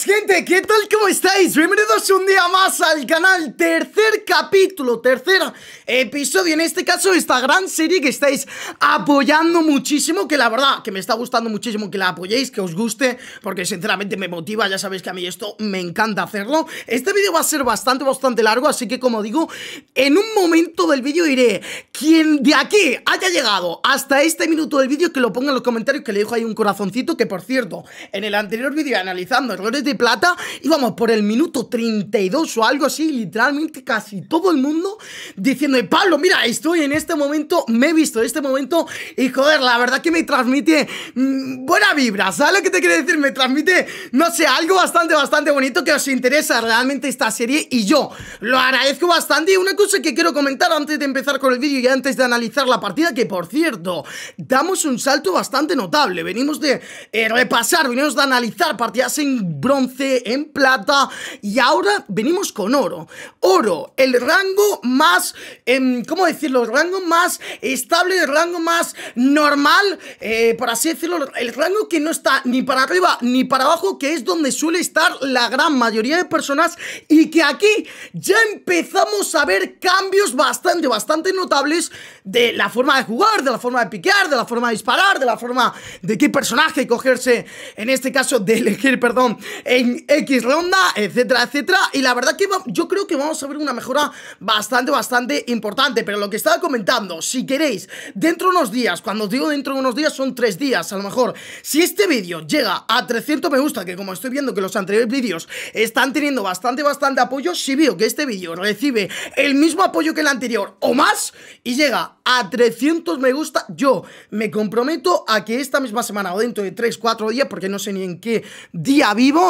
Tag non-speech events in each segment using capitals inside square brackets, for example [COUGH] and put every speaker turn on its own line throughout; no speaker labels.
gente, ¿qué tal? ¿Cómo estáis? Bienvenidos un día más al canal, tercer capítulo, tercer episodio, en este caso esta gran serie que estáis apoyando muchísimo, que la verdad que me está gustando muchísimo que la apoyéis, que os guste, porque sinceramente me motiva, ya sabéis que a mí esto me encanta hacerlo. Este vídeo va a ser bastante, bastante largo, así que como digo, en un momento del vídeo iré, quien de aquí haya llegado hasta este minuto del vídeo, que lo ponga en los comentarios, que le dejo ahí un corazoncito, que por cierto, en el anterior vídeo analizando errores de Plata, vamos por el minuto 32 o algo así, literalmente casi todo el mundo diciendo, eh, Pablo, mira, estoy en este momento, me he visto en este momento y joder, la verdad que me transmite mm, buena vibra, ¿sabes lo que te quiero decir? Me transmite, no sé, algo bastante, bastante bonito que os interesa realmente esta serie y yo lo agradezco bastante y una cosa que quiero comentar antes de empezar con el vídeo y antes de analizar la partida, que por cierto, damos un salto bastante notable, venimos de eh, repasar, venimos de analizar partidas en bro en plata y ahora venimos con oro. Oro, el rango más, eh, ¿cómo decirlo? El rango más estable, el rango más normal, eh, por así decirlo, el rango que no está ni para arriba ni para abajo, que es donde suele estar la gran mayoría de personas y que aquí ya empezamos a ver cambios bastante, bastante notables de la forma de jugar, de la forma de piquear, de la forma de disparar, de la forma de qué personaje cogerse, en este caso de elegir, perdón, en X ronda, etcétera, etcétera. Y la verdad que yo creo que vamos a ver una mejora bastante, bastante importante. Pero lo que estaba comentando, si queréis, dentro de unos días, cuando os digo dentro de unos días, son tres días, a lo mejor. Si este vídeo llega a 300 me gusta, que como estoy viendo que los anteriores vídeos están teniendo bastante, bastante apoyo, si veo que este vídeo recibe el mismo apoyo que el anterior o más y llega a 300 me gusta, yo me comprometo a que esta misma semana o dentro de 3, 4 días, porque no sé ni en qué día vivo,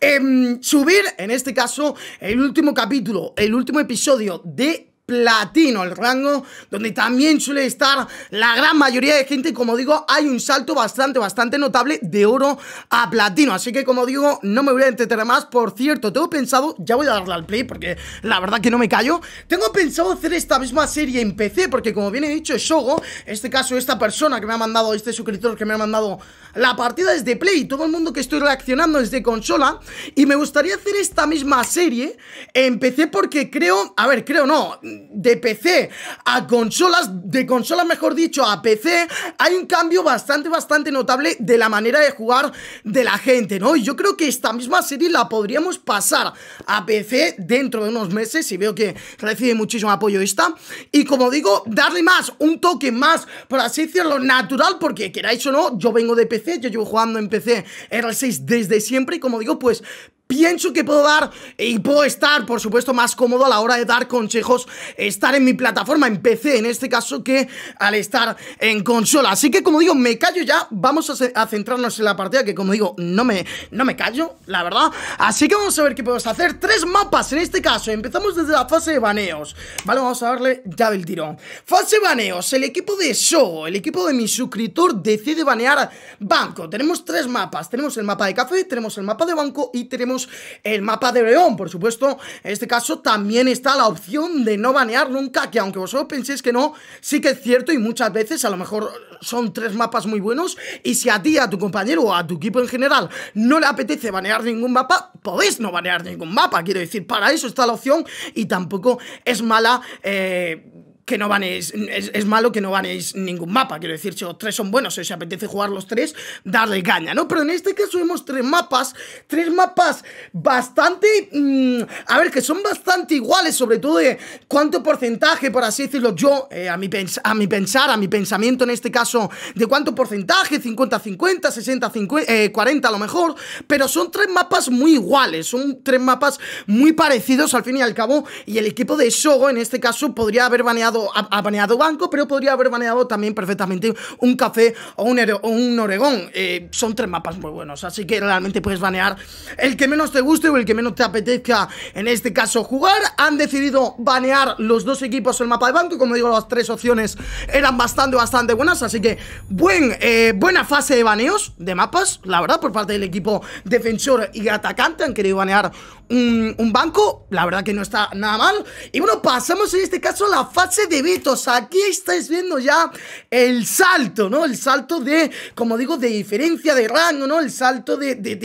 Em, subir, en este caso, el último capítulo, el último episodio de platino, el rango donde también suele estar la gran mayoría de gente. Como digo, hay un salto bastante, bastante notable de oro a platino. Así que, como digo, no me voy a entretener más. Por cierto, tengo pensado, ya voy a darle al play porque la verdad que no me callo. Tengo pensado hacer esta misma serie en PC porque, como bien he dicho, Shogo, este caso, esta persona que me ha mandado, este suscriptor que me ha mandado la partida es de Play, todo el mundo que estoy reaccionando es de consola y me gustaría hacer esta misma serie en PC porque creo, a ver, creo no, de PC a consolas, de consolas mejor dicho a PC, hay un cambio bastante, bastante notable de la manera de jugar de la gente, ¿no? Y yo creo que esta misma serie la podríamos pasar a PC dentro de unos meses y veo que recibe muchísimo apoyo esta y como digo, darle más, un toque más, por así decirlo, natural porque queráis o no, yo vengo de PC yo llevo jugando en PC el 6 desde siempre y como digo, pues pienso que puedo dar y puedo estar, por supuesto, más cómodo a la hora de dar consejos, estar en mi plataforma, en PC en este caso, que al estar en consola. Así que, como digo, me callo ya, vamos a, centrarnos en la partida, que como digo, no me, no me callo, la verdad. Así que vamos a ver qué podemos hacer. Tres mapas en este caso, empezamos desde la fase de baneos. Vale, vamos a darle ya el tirón. Fase de baneos, el equipo de Show, el equipo de mi suscriptor decide banear banco. Tenemos tres mapas, tenemos el mapa de café, tenemos el mapa de banco y tenemos el mapa de León. Por supuesto, en este caso también está la opción de no banear nunca, que aunque vosotros penséis que no, sí que es cierto y muchas veces a lo mejor son tres mapas muy buenos y si a ti, a tu compañero o a tu equipo en general no le apetece banear ningún mapa, podéis no banear ningún mapa. Quiero decir, para eso está la opción y tampoco es mala... Eh, que no van es, es, malo que no banéis ningún mapa, quiero decir, si los tres son buenos, si apetece jugar los tres, darle caña, ¿no? Pero en este caso vemos tres mapas, tres mapas bastante, mm, a ver, que son bastante iguales, sobre todo de cuánto porcentaje, por así decirlo, yo, eh, a, mi a mi pensar, a mi pensamiento en este caso, de cuánto porcentaje, 50-50, 60-40 eh, a lo mejor, pero son tres mapas muy iguales, son tres mapas muy parecidos al fin y al cabo, y el equipo de Shogo en este caso podría haber baneado ha, baneado banco, pero podría haber baneado también perfectamente un café o un, un Oregón. Eh, son tres mapas muy buenos, así que realmente puedes banear el que menos te guste o el que menos te apetezca en este caso jugar. Han decidido banear los dos equipos el mapa de banco, como digo, las tres opciones eran bastante, bastante buenas, así que buen, eh, buena fase de baneos de mapas, la verdad, por parte del equipo defensor y atacante, han querido banear un, un banco, la verdad que no está nada mal. Y bueno, pasamos en este caso a la fase Debitos, de vetos. Aquí estáis viendo ya el salto, ¿no? El salto de, como digo, de diferencia de rango, ¿no? El salto de, de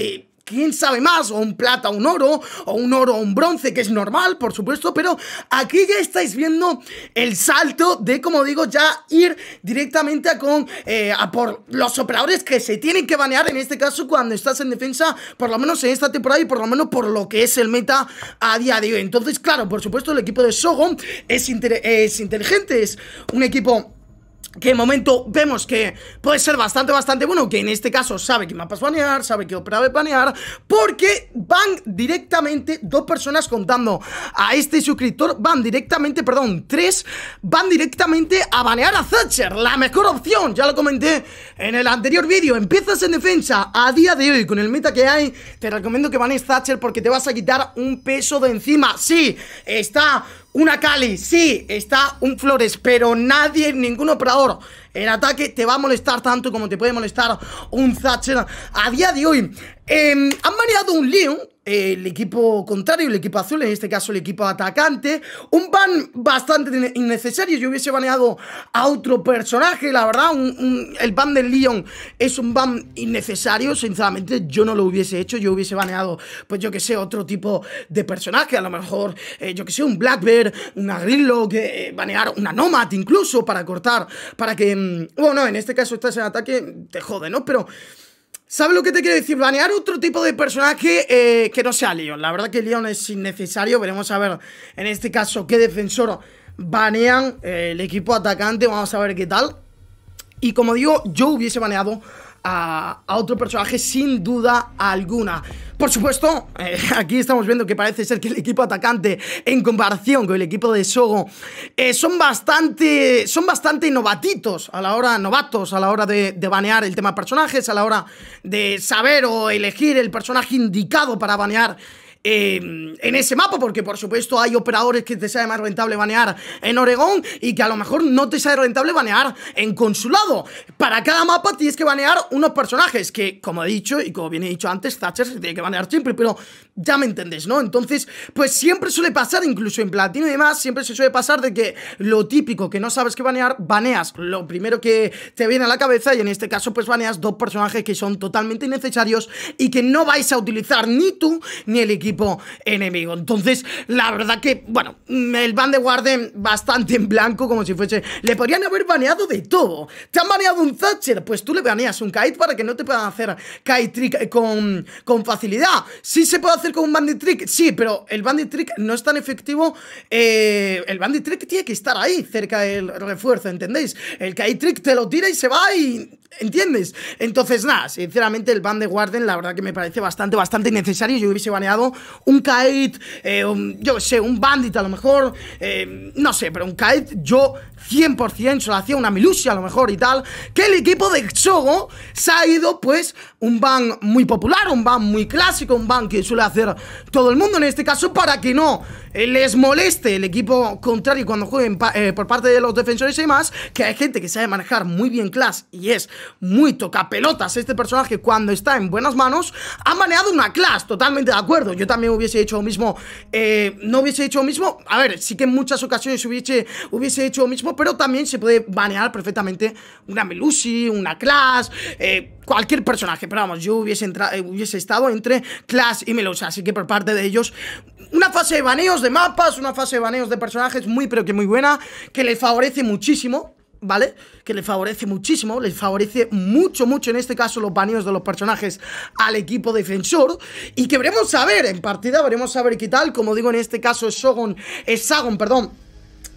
quién sabe más, o un plata, un oro, o un oro, un bronce, que es normal, por supuesto, pero aquí ya estáis viendo el salto de, como digo, ya ir directamente a, con, eh, a por los operadores que se tienen que banear, en este caso, cuando estás en defensa, por lo menos en esta temporada y por lo menos por lo que es el meta a día de hoy. Entonces, claro, por supuesto, el equipo de Sogon es, es inteligente, es un equipo que momento vemos que puede ser bastante, bastante bueno, que en este caso sabe que mapas banear, sabe que opera de banear porque van directamente dos personas contando a este suscriptor, van directamente, perdón, tres, van directamente a banear a Thatcher, la mejor opción, ya lo comenté en el anterior vídeo, empiezas en defensa a día de hoy con el meta que hay, te recomiendo que banees Thatcher porque te vas a quitar un peso de encima, sí, está una Cali, sí, está un Flores, pero nadie, ninguno, ningún ahora en ataque te va a molestar tanto como te puede molestar un Thatcher a día de hoy. Em, han mareado un Leon el equipo contrario, el equipo azul, en este caso el equipo atacante. Un ban bastante innecesario. Yo hubiese baneado a otro personaje, la verdad. el ban del Leon es un ban innecesario. Sinceramente, yo no lo hubiese hecho. Yo hubiese baneado, pues yo que sé, otro tipo de personaje. A lo mejor, eh, yo que sé, un Black Bear, una Grillo, eh, banear una Nomad incluso para cortar, para que... Mm, bueno, en este caso estás en ataque, te jode, ¿no? Pero... ¿Sabes lo que te quiero decir? Banear otro tipo de personaje eh, que no sea Leon. La verdad que Leon es innecesario. Veremos a ver en este caso qué defensor banean eh, el equipo atacante. Vamos a ver qué tal. Y como digo, yo hubiese baneado a, otro personaje sin duda alguna. Por supuesto, eh, [LAUGHS] aquí estamos viendo que parece ser que el equipo atacante en comparación con el equipo de Sogo eh, son bastante son bastante novatitos a la hora novatos a la hora de, de, banear el tema personajes, a la hora de saber o elegir el personaje indicado para banear Em, en ese mapa, porque por supuesto hay operadores que te sale más rentable banear en Oregón y que a lo mejor no te sale rentable banear en Consulado. Para cada mapa tienes que banear unos personajes que, como he dicho y como bien he dicho antes, Thatcher se tiene que banear siempre, pero ya me entendés, ¿no? Entonces, pues siempre suele pasar, incluso en platino y demás, siempre se suele pasar de que lo típico que no sabes qué banear, baneas lo primero que te viene a la cabeza y en este caso pues baneas dos personajes que son totalmente innecesarios y que no vais a utilizar ni tú ni el equipo enemigo. Entonces, la verdad que, bueno, el Van de Warden bastante en blanco como si fuese... Le podrían haber baneado de todo. ¿Te han baneado un Thatcher? Pues tú le baneas un Kite para que no te puedan hacer Kite trick eh, con, con facilidad. Sí se puede hacer con un Bandit Trick? Sí, pero el Bandit Trick no es tan efectivo. Eh, el Bandit Trick tiene que estar ahí, cerca del refuerzo, ¿entendéis? El que hay Trick te lo tira y se va y ¿Entiendes? Entonces, nada, sinceramente el ban de Warden la verdad que me parece bastante, bastante necesario Yo hubiese baneado un Kaid eh, yo sé, un Bandit a lo mejor, eh, no sé, pero un Kaid yo 100% se lo hacía una Milusia a lo mejor y tal. Que el equipo de Xogo se ha ido pues un ban muy popular, un ban muy clásico, un ban que suele hacer todo el mundo en este caso para que no les moleste el equipo contrario cuando jueguen eh, por parte de los defensores y demás, que hay gente que sabe manejar muy bien Clash y es muy tocapelotas este personaje cuando está en buenas manos, ha manejado una Clash, totalmente de acuerdo. Yo también hubiese hecho lo mismo, eh, no hubiese hecho lo mismo, a ver, sí que en muchas ocasiones hubiese, hubiese hecho lo mismo, pero también se puede banear perfectamente una Melusi, una Clash, eh, cualquier personaje, pero vamos, yo hubiese, hubiese estado entre Clash y Melusi así que por parte de ellos una fase de baneos de mapas, una fase de baneos de personajes muy pero que muy buena, que le favorece muchísimo, ¿vale? Que le favorece muchísimo, les favorece mucho, mucho en este caso los baneos de los personajes al equipo defensor y que veremos a ver en partida, veremos a ver qué tal, como digo en este caso es Shogun, es Sagon, perdón,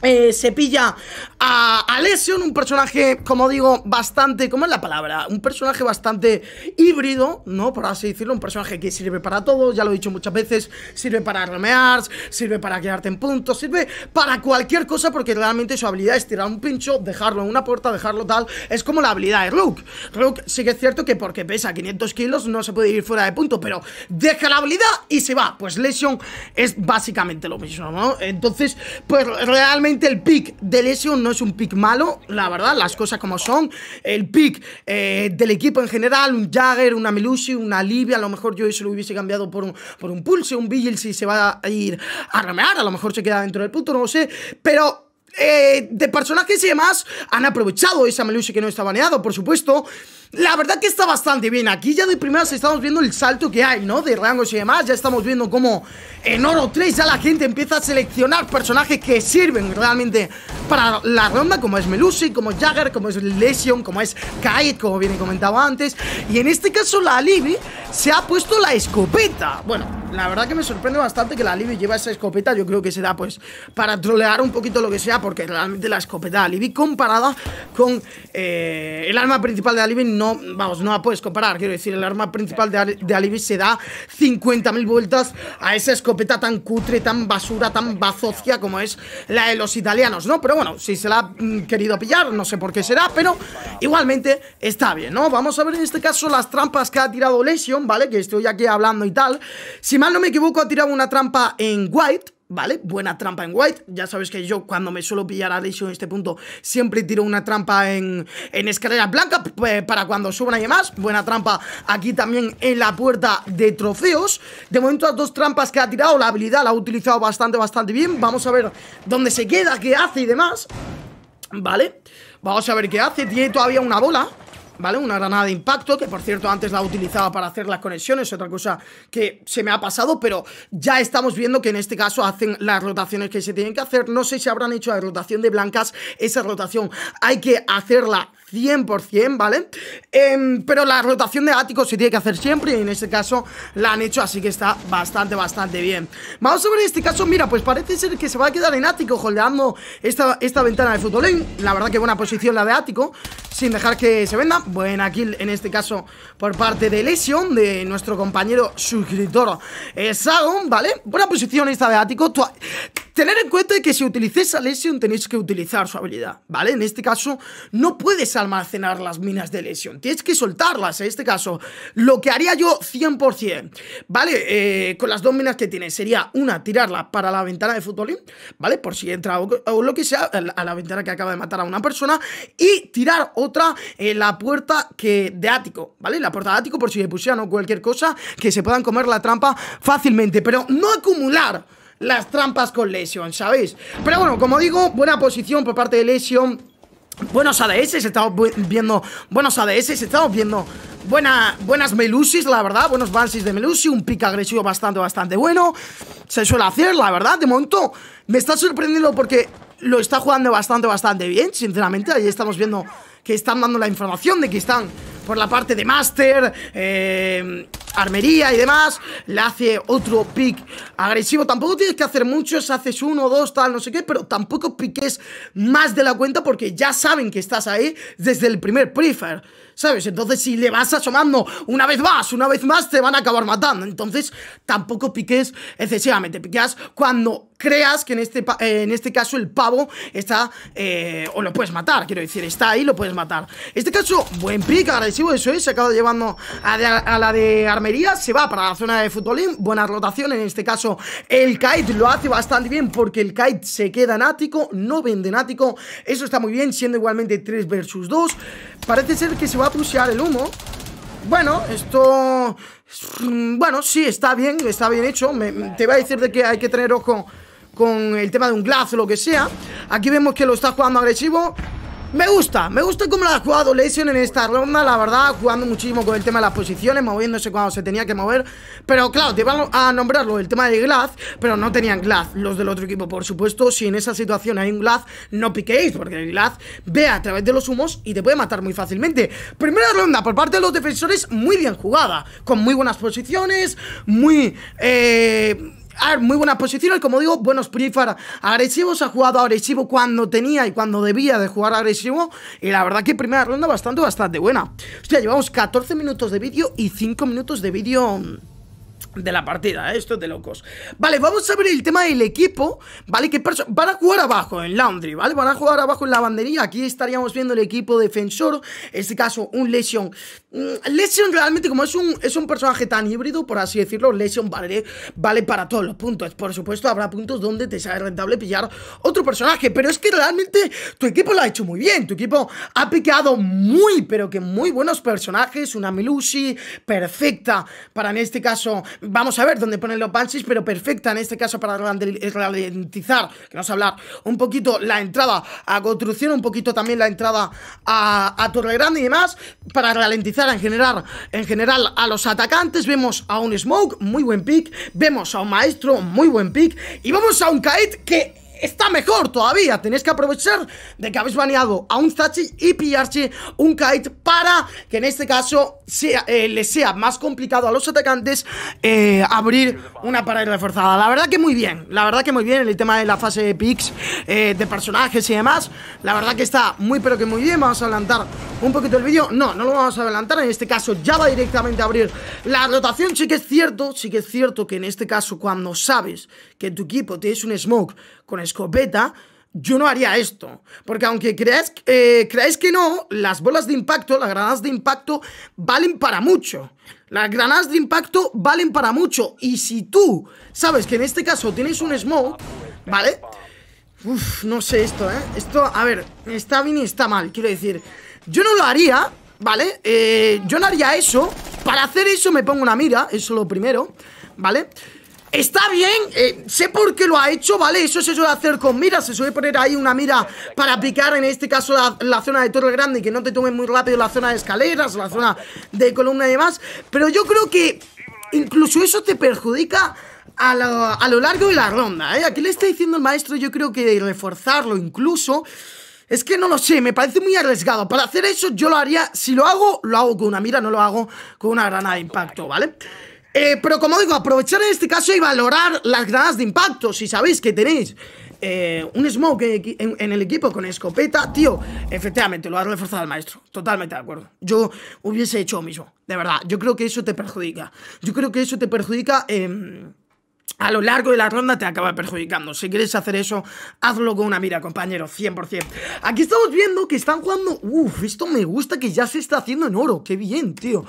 se eh, pilla a Alession, un personaje, como digo, bastante, ¿cómo es la palabra? Un personaje bastante híbrido, ¿no? Por así decirlo, un personaje que sirve para todo, ya lo he dicho muchas veces, sirve para romear sirve para quedarte en punto sirve para cualquier cosa, porque realmente su habilidad es tirar un pincho, dejarlo en una puerta, dejarlo tal, es como la habilidad de Rook Rook, sí que es cierto que porque pesa 500 kilos no se puede ir fuera de punto, pero deja la habilidad y se va. Pues Lesion es básicamente lo mismo, ¿no? Entonces, pues realmente el pick de Lesion no es un pick malo, la verdad, las cosas como son. El pick eh, del equipo en general, un Jagger, una Melusi, una Libia, a lo mejor yo eso lo hubiese cambiado por un, por un Pulse, un Vigil si se va a ir a ramear, a lo mejor se queda dentro del punto, no sé, pero... Eh, de personajes y demás han aprovechado esa Melusi que no está baneado, por supuesto. La verdad que está bastante bien. Aquí ya de primeras estamos viendo el salto que hay, ¿no? De rangos y demás. Ya estamos viendo cómo en Oro 3 ya la gente empieza a seleccionar personajes que sirven realmente para la ronda, como es Melusi, como es Jagger, como es Lesion, como es Kaid como bien he comentado antes. Y en este caso la Alibi se ha puesto la escopeta. Bueno, la verdad que me sorprende bastante que la Alibi lleva esa escopeta. Yo creo que será pues para trolear un poquito lo que sea, porque realmente la escopeta de Alibi comparada con eh, el arma principal de Alibi no, vamos, no la puedes comparar. Quiero decir, el arma principal de, de Alibi se da 50.000 vueltas a esa escopeta tan cutre, tan basura, tan bazofia como es la de los italianos, ¿no? Pero bueno, si se la ha querido pillar, no sé por qué será, pero igualmente está bien, ¿no? Vamos a ver en este caso las trampas que ha tirado Lesion, ¿vale? Que estoy aquí hablando y tal. Si mal no me equivoco, ha tirado una trampa en White, ¿vale? Buena trampa en White. Ya sabéis que yo cuando me suelo pillar a Daisy en este punto, siempre tiro una trampa en, en blanca blancas pues, para cuando suban y demás. Buena trampa aquí también en la puerta de trofeos. De momento las dos trampas que ha tirado, la habilidad la ha utilizado bastante, bastante bien. Vamos a ver dónde se queda, qué hace y demás. ¿Vale? Vamos a ver qué hace. Tiene todavía una bola. ¿vale? Una granada de impacto, que por cierto antes la utilizaba para hacer las conexiones, otra cosa que se me ha pasado, pero ya estamos viendo que en este caso hacen las rotaciones que se tienen que hacer. No sé si habrán hecho la rotación de blancas, esa rotación hay que hacerla 100%, ¿vale? Em, pero la rotación de ático se tiene que hacer siempre y en este caso la han hecho, así que está bastante, bastante bien. Vamos a ver en este caso, mira, pues parece ser que se va a quedar en ático holdeando esta, esta ventana de futbolín. La verdad que buena posición la de ático, sin dejar que se venda. Buena kill en este caso por parte de Lesion, de nuestro compañero suscriptor eh, Sagon, ¿vale? Buena posición esta de Ático. Tener en cuenta que si utilicéis a Lesion tenéis que utilizar su habilidad, ¿vale? En este caso no puedes almacenar las minas de Lesion, tienes que soltarlas en este caso. Lo que haría yo 100%, ¿vale? Eh, con las dos minas que tienes sería una, tirarla para la ventana de futbolín, ¿vale? Por si entra o, lo que sea, a la ventana que acaba de matar a una persona y tirar otra en la puerta que de ático, ¿vale? La puerta de ático por si le pusieran o cualquier cosa que se puedan comer la trampa fácilmente, pero no acumular las trampas con Lesion, ¿sabéis? Pero bueno, como digo, buena posición por parte de Lesion. Buenos ADS, estamos viendo buenos ADS, estamos viendo buenas Melusis, la verdad, buenos Bansis de Melusi, un pick agresivo bastante, bastante bueno. Se suele hacer, la verdad, de momento me está sorprendiendo porque lo está jugando bastante, bastante bien, sinceramente. Ahí estamos viendo que están dando la información de que están por la parte de Master, eh, armería y demás. Le hace otro pick agresivo. Tampoco tienes que hacer muchos, haces uno, dos, tal, no sé qué, pero tampoco piques más de la cuenta porque ya saben que estás ahí desde el primer prefer. ¿sabes? Entonces, si le vas asomando una vez más, una vez más, te van a acabar matando. Entonces, tampoco piques excesivamente. piques cuando creas que en este, eh, en este caso el pavo está... Eh, o lo puedes matar, quiero decir, está ahí, lo puedes matar. En este caso, buen pick, agresivo, eso es. Se acaba llevando a, la de armería, se va para la zona de futbolín. Buena rotación, en este caso el kite lo hace bastante bien porque el kite se queda en ático, no vende en ático. Eso está muy bien, siendo igualmente 3 versus 2. Parece ser que se va a el humo bueno, esto... Bueno, sí, está bien, está bien hecho. te voy a decir de que hay que tener ojo con el tema de un glass o lo que sea. Aquí vemos que lo está jugando agresivo. Me gusta, me gusta cómo la ha jugado Lesion en esta ronda, la verdad, jugando muchísimo con el tema de las posiciones, moviéndose cuando se tenía que mover. Pero claro, te iban a nombrarlo el tema de Glaz pero no tenían Glaz, los del otro equipo, por supuesto. Si en esa situación hay un Glaz no piquéis, porque el Glaz ve a través de los humos y te puede matar muy fácilmente. Primera ronda por parte de los defensores, muy bien jugada, con muy buenas posiciones, muy... Eh, a ah, ver, muy buenas posiciones, como digo, buenos prefar agresivos. Ha jugado agresivo cuando tenía y cuando debía de jugar agresivo. Y la verdad que primera ronda bastante, bastante buena. Hostia, llevamos 14 minutos de vídeo y 5 minutos de vídeo... Mm, de la partida, ¿eh? esto es de locos. Vale, vamos a ver el tema del equipo, ¿vale? Que van a jugar abajo en Laundry, ¿vale? Van a jugar abajo en la bandería. Aquí estaríamos viendo el equipo defensor, en este caso un Lesion. Mm, Lesion realmente como es un, es un personaje tan híbrido, por así decirlo, Lesion vale, vale para todos los puntos. Por supuesto, habrá puntos donde te sale rentable pillar otro personaje, pero es que realmente tu equipo lo ha hecho muy bien. Tu equipo ha picado muy, pero que muy buenos personajes. Una Melusi perfecta para en este caso Vamos a ver dónde ponen los Banshees, pero perfecta en este caso para ralentizar, que a hablar, un poquito la entrada a construcción, un poquito también la entrada a, Torre Grande y demás, para ralentizar en general, en general a los atacantes. Vemos a un Smoke, muy buen pick, vemos a un Maestro, muy buen pick, y vamos a un Kite que está mejor todavía. Tenéis que aprovechar de que habéis baneado a un Zachi y pillarse un kite para que en este caso sea, eh, sea más complicado a los atacantes eh, abrir una pared reforzada. La verdad que muy bien, la verdad que muy bien el tema de la fase de picks, eh, de personajes y demás. La verdad que está muy pero que muy bien. Vamos a adelantar un poquito el vídeo. No, no lo vamos a adelantar. En este caso ya va directamente a abrir la rotación. Sí que es cierto, sí que es cierto que en este caso cuando sabes que tu equipo tienes un smoke con escopeta, yo no haría esto. Porque aunque creáis, eh, creáis que no, las bolas de impacto, las granadas de impacto, valen para mucho. Las granadas de impacto valen para mucho. Y si tú sabes que en este caso tienes un smoke, ¿vale? Uf, no sé esto, ¿eh? Esto, a ver, está bien y está mal, quiero decir. Yo no lo haría, ¿vale? Eh, yo no haría eso. Para hacer eso me pongo una mira, eso es lo primero, ¿vale? vale Está bien, eh, sé por qué lo ha hecho, ¿vale? Eso se suele hacer con miras, se suele poner ahí una mira para picar, en este caso la, zona de torre grande y que no te tomen muy rápido la zona de escaleras, la zona de columna y demás. Pero yo creo que incluso eso te perjudica a lo, largo de la ronda, ¿eh? Aquí le está diciendo el maestro, yo creo que reforzarlo incluso... Es que no lo sé, me parece muy arriesgado. Para hacer eso yo lo haría, si lo hago, lo hago con una mira, no lo hago con una granada de impacto, ¿vale? vale eh, pero como digo, aprovechar en este caso y valorar las granadas de impacto. Si sabéis que tenéis eh, un smoke en, el equipo con escopeta, tío, efectivamente, lo ha reforzado el maestro. Totalmente de acuerdo. Yo hubiese hecho lo mismo, de verdad. Yo creo que eso te perjudica. Yo creo que eso te perjudica. Eh, a lo largo de la ronda te acaba perjudicando. Si quieres hacer eso, hazlo con una mira, compañero, 100%. Aquí estamos viendo que están jugando... Uf, esto me gusta que ya se está haciendo en oro. Qué bien, tío.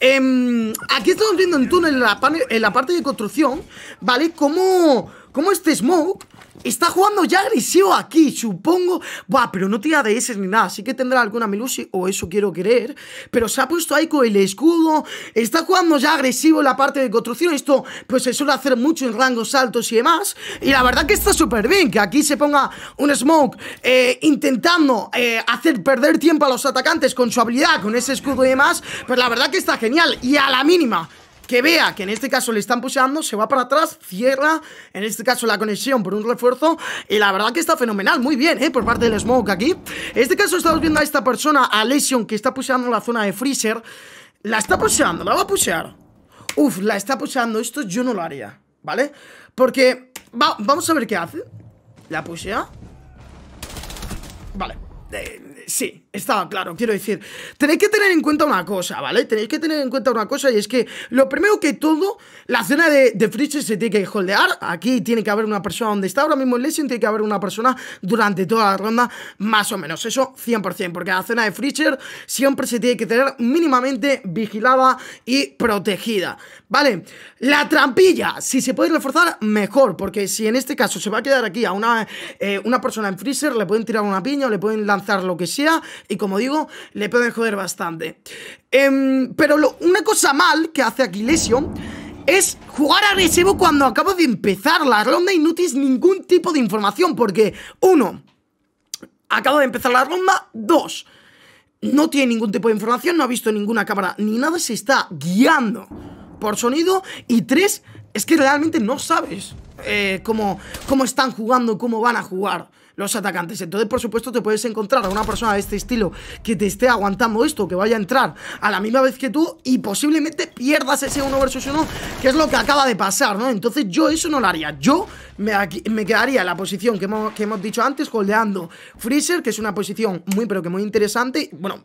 Em, aquí estamos viendo en túnel en la, la parte de construcción, ¿vale? Cómo como este Smoke está jugando ya agresivo aquí, supongo. Buah, pero no tira de ese ni nada, así que tendrá alguna milusi o eso quiero creer. Pero se ha puesto ahí con el escudo, está jugando ya agresivo en la parte de construcción. Esto, pues se suele hacer mucho en rangos altos y demás. Y la verdad que está súper bien que aquí se ponga un Smoke eh, intentando eh, hacer perder tiempo a los atacantes con su habilidad, con ese escudo y demás. Pero pues la verdad que está genial y a la mínima que vea que en este caso le están puseando, se va para atrás, cierra, en este caso la conexión por un refuerzo, y la verdad que está fenomenal, muy bien, ¿eh? por parte del Smoke aquí. En este caso estamos viendo a esta persona, a Lesion, que está puseando la zona de Freezer, la está puseando, la va a pusear Uf, la está puseando, esto yo no lo haría, ¿vale? Porque, vamos a ver qué hace. La pusea Vale, eh, sí, estaba claro, quiero decir. Tenéis que tener en cuenta una cosa, ¿vale? Tenéis que tener en cuenta una cosa y es que lo primero que todo, la cena de, Freezer se tiene que holdear. Aquí tiene que haber una persona donde está ahora mismo el Lesion tiene que haber una persona durante toda la ronda, más o menos. Eso 100%, porque la cena de Freezer... siempre se tiene que tener mínimamente vigilada y protegida, ¿vale? La trampilla, si se puede reforzar, mejor, porque si en este caso se va a quedar aquí a una, eh, una persona en Freezer, le pueden tirar una piña le pueden lanzar lo que sea, y como digo, le pueden joder bastante. Em, pero una cosa mal que hace Aquilesio es jugar agresivo cuando acabo de empezar la ronda y no tienes ningún tipo de información. Porque, uno, acabo de empezar la ronda. Dos, no tiene ningún tipo de información, no ha visto ninguna cámara ni nada, se está guiando por sonido. Y tres, es que realmente no sabes eh, cómo, cómo están jugando, cómo van a jugar los atacantes. Entonces, por supuesto, te puedes encontrar a una persona de este estilo que te esté aguantando esto, que vaya a entrar a la misma vez que tú y posiblemente pierdas ese 1 versus 1, que es lo que acaba de pasar, ¿no? Entonces, yo eso no lo haría. Yo me, me quedaría en la posición que hemos, hemos dicho antes, Holdeando Freezer, que es una posición muy, pero que muy interesante. Bueno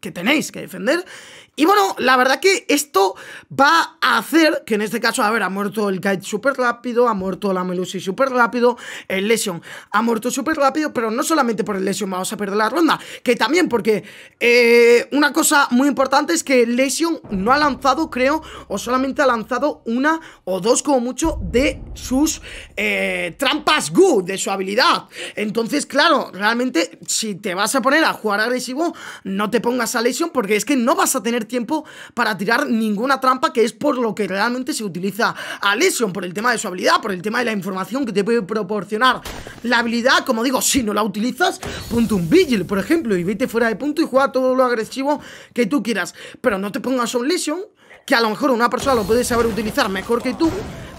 que tenéis que defender y bueno, la verdad que esto va a hacer que en este caso, a ver, ha muerto el Guide súper rápido, ha muerto la Melusi súper rápido, el Lesion ha muerto súper rápido, pero no solamente por el Lesion vamos a perder la ronda, que también porque eh, una cosa muy importante es que Lesion no ha lanzado, creo, o solamente ha lanzado una o dos como mucho de sus eh, trampas good de su habilidad. Entonces, claro, realmente si te vas a poner a jugar agresivo, no te pongas a Lesion porque es que no vas a tener tiempo para tirar ninguna trampa, que es por lo que realmente se utiliza a Lesion, por el tema de su habilidad, por el tema de la información que te puede proporcionar. La habilidad, como digo, si no la utilizas, ponte un Vigil, por ejemplo, y vete fuera de punto y juega todo lo agresivo que tú quieras. Pero no te pongas un Lesion, que a lo mejor una persona lo puede saber utilizar mejor que tú,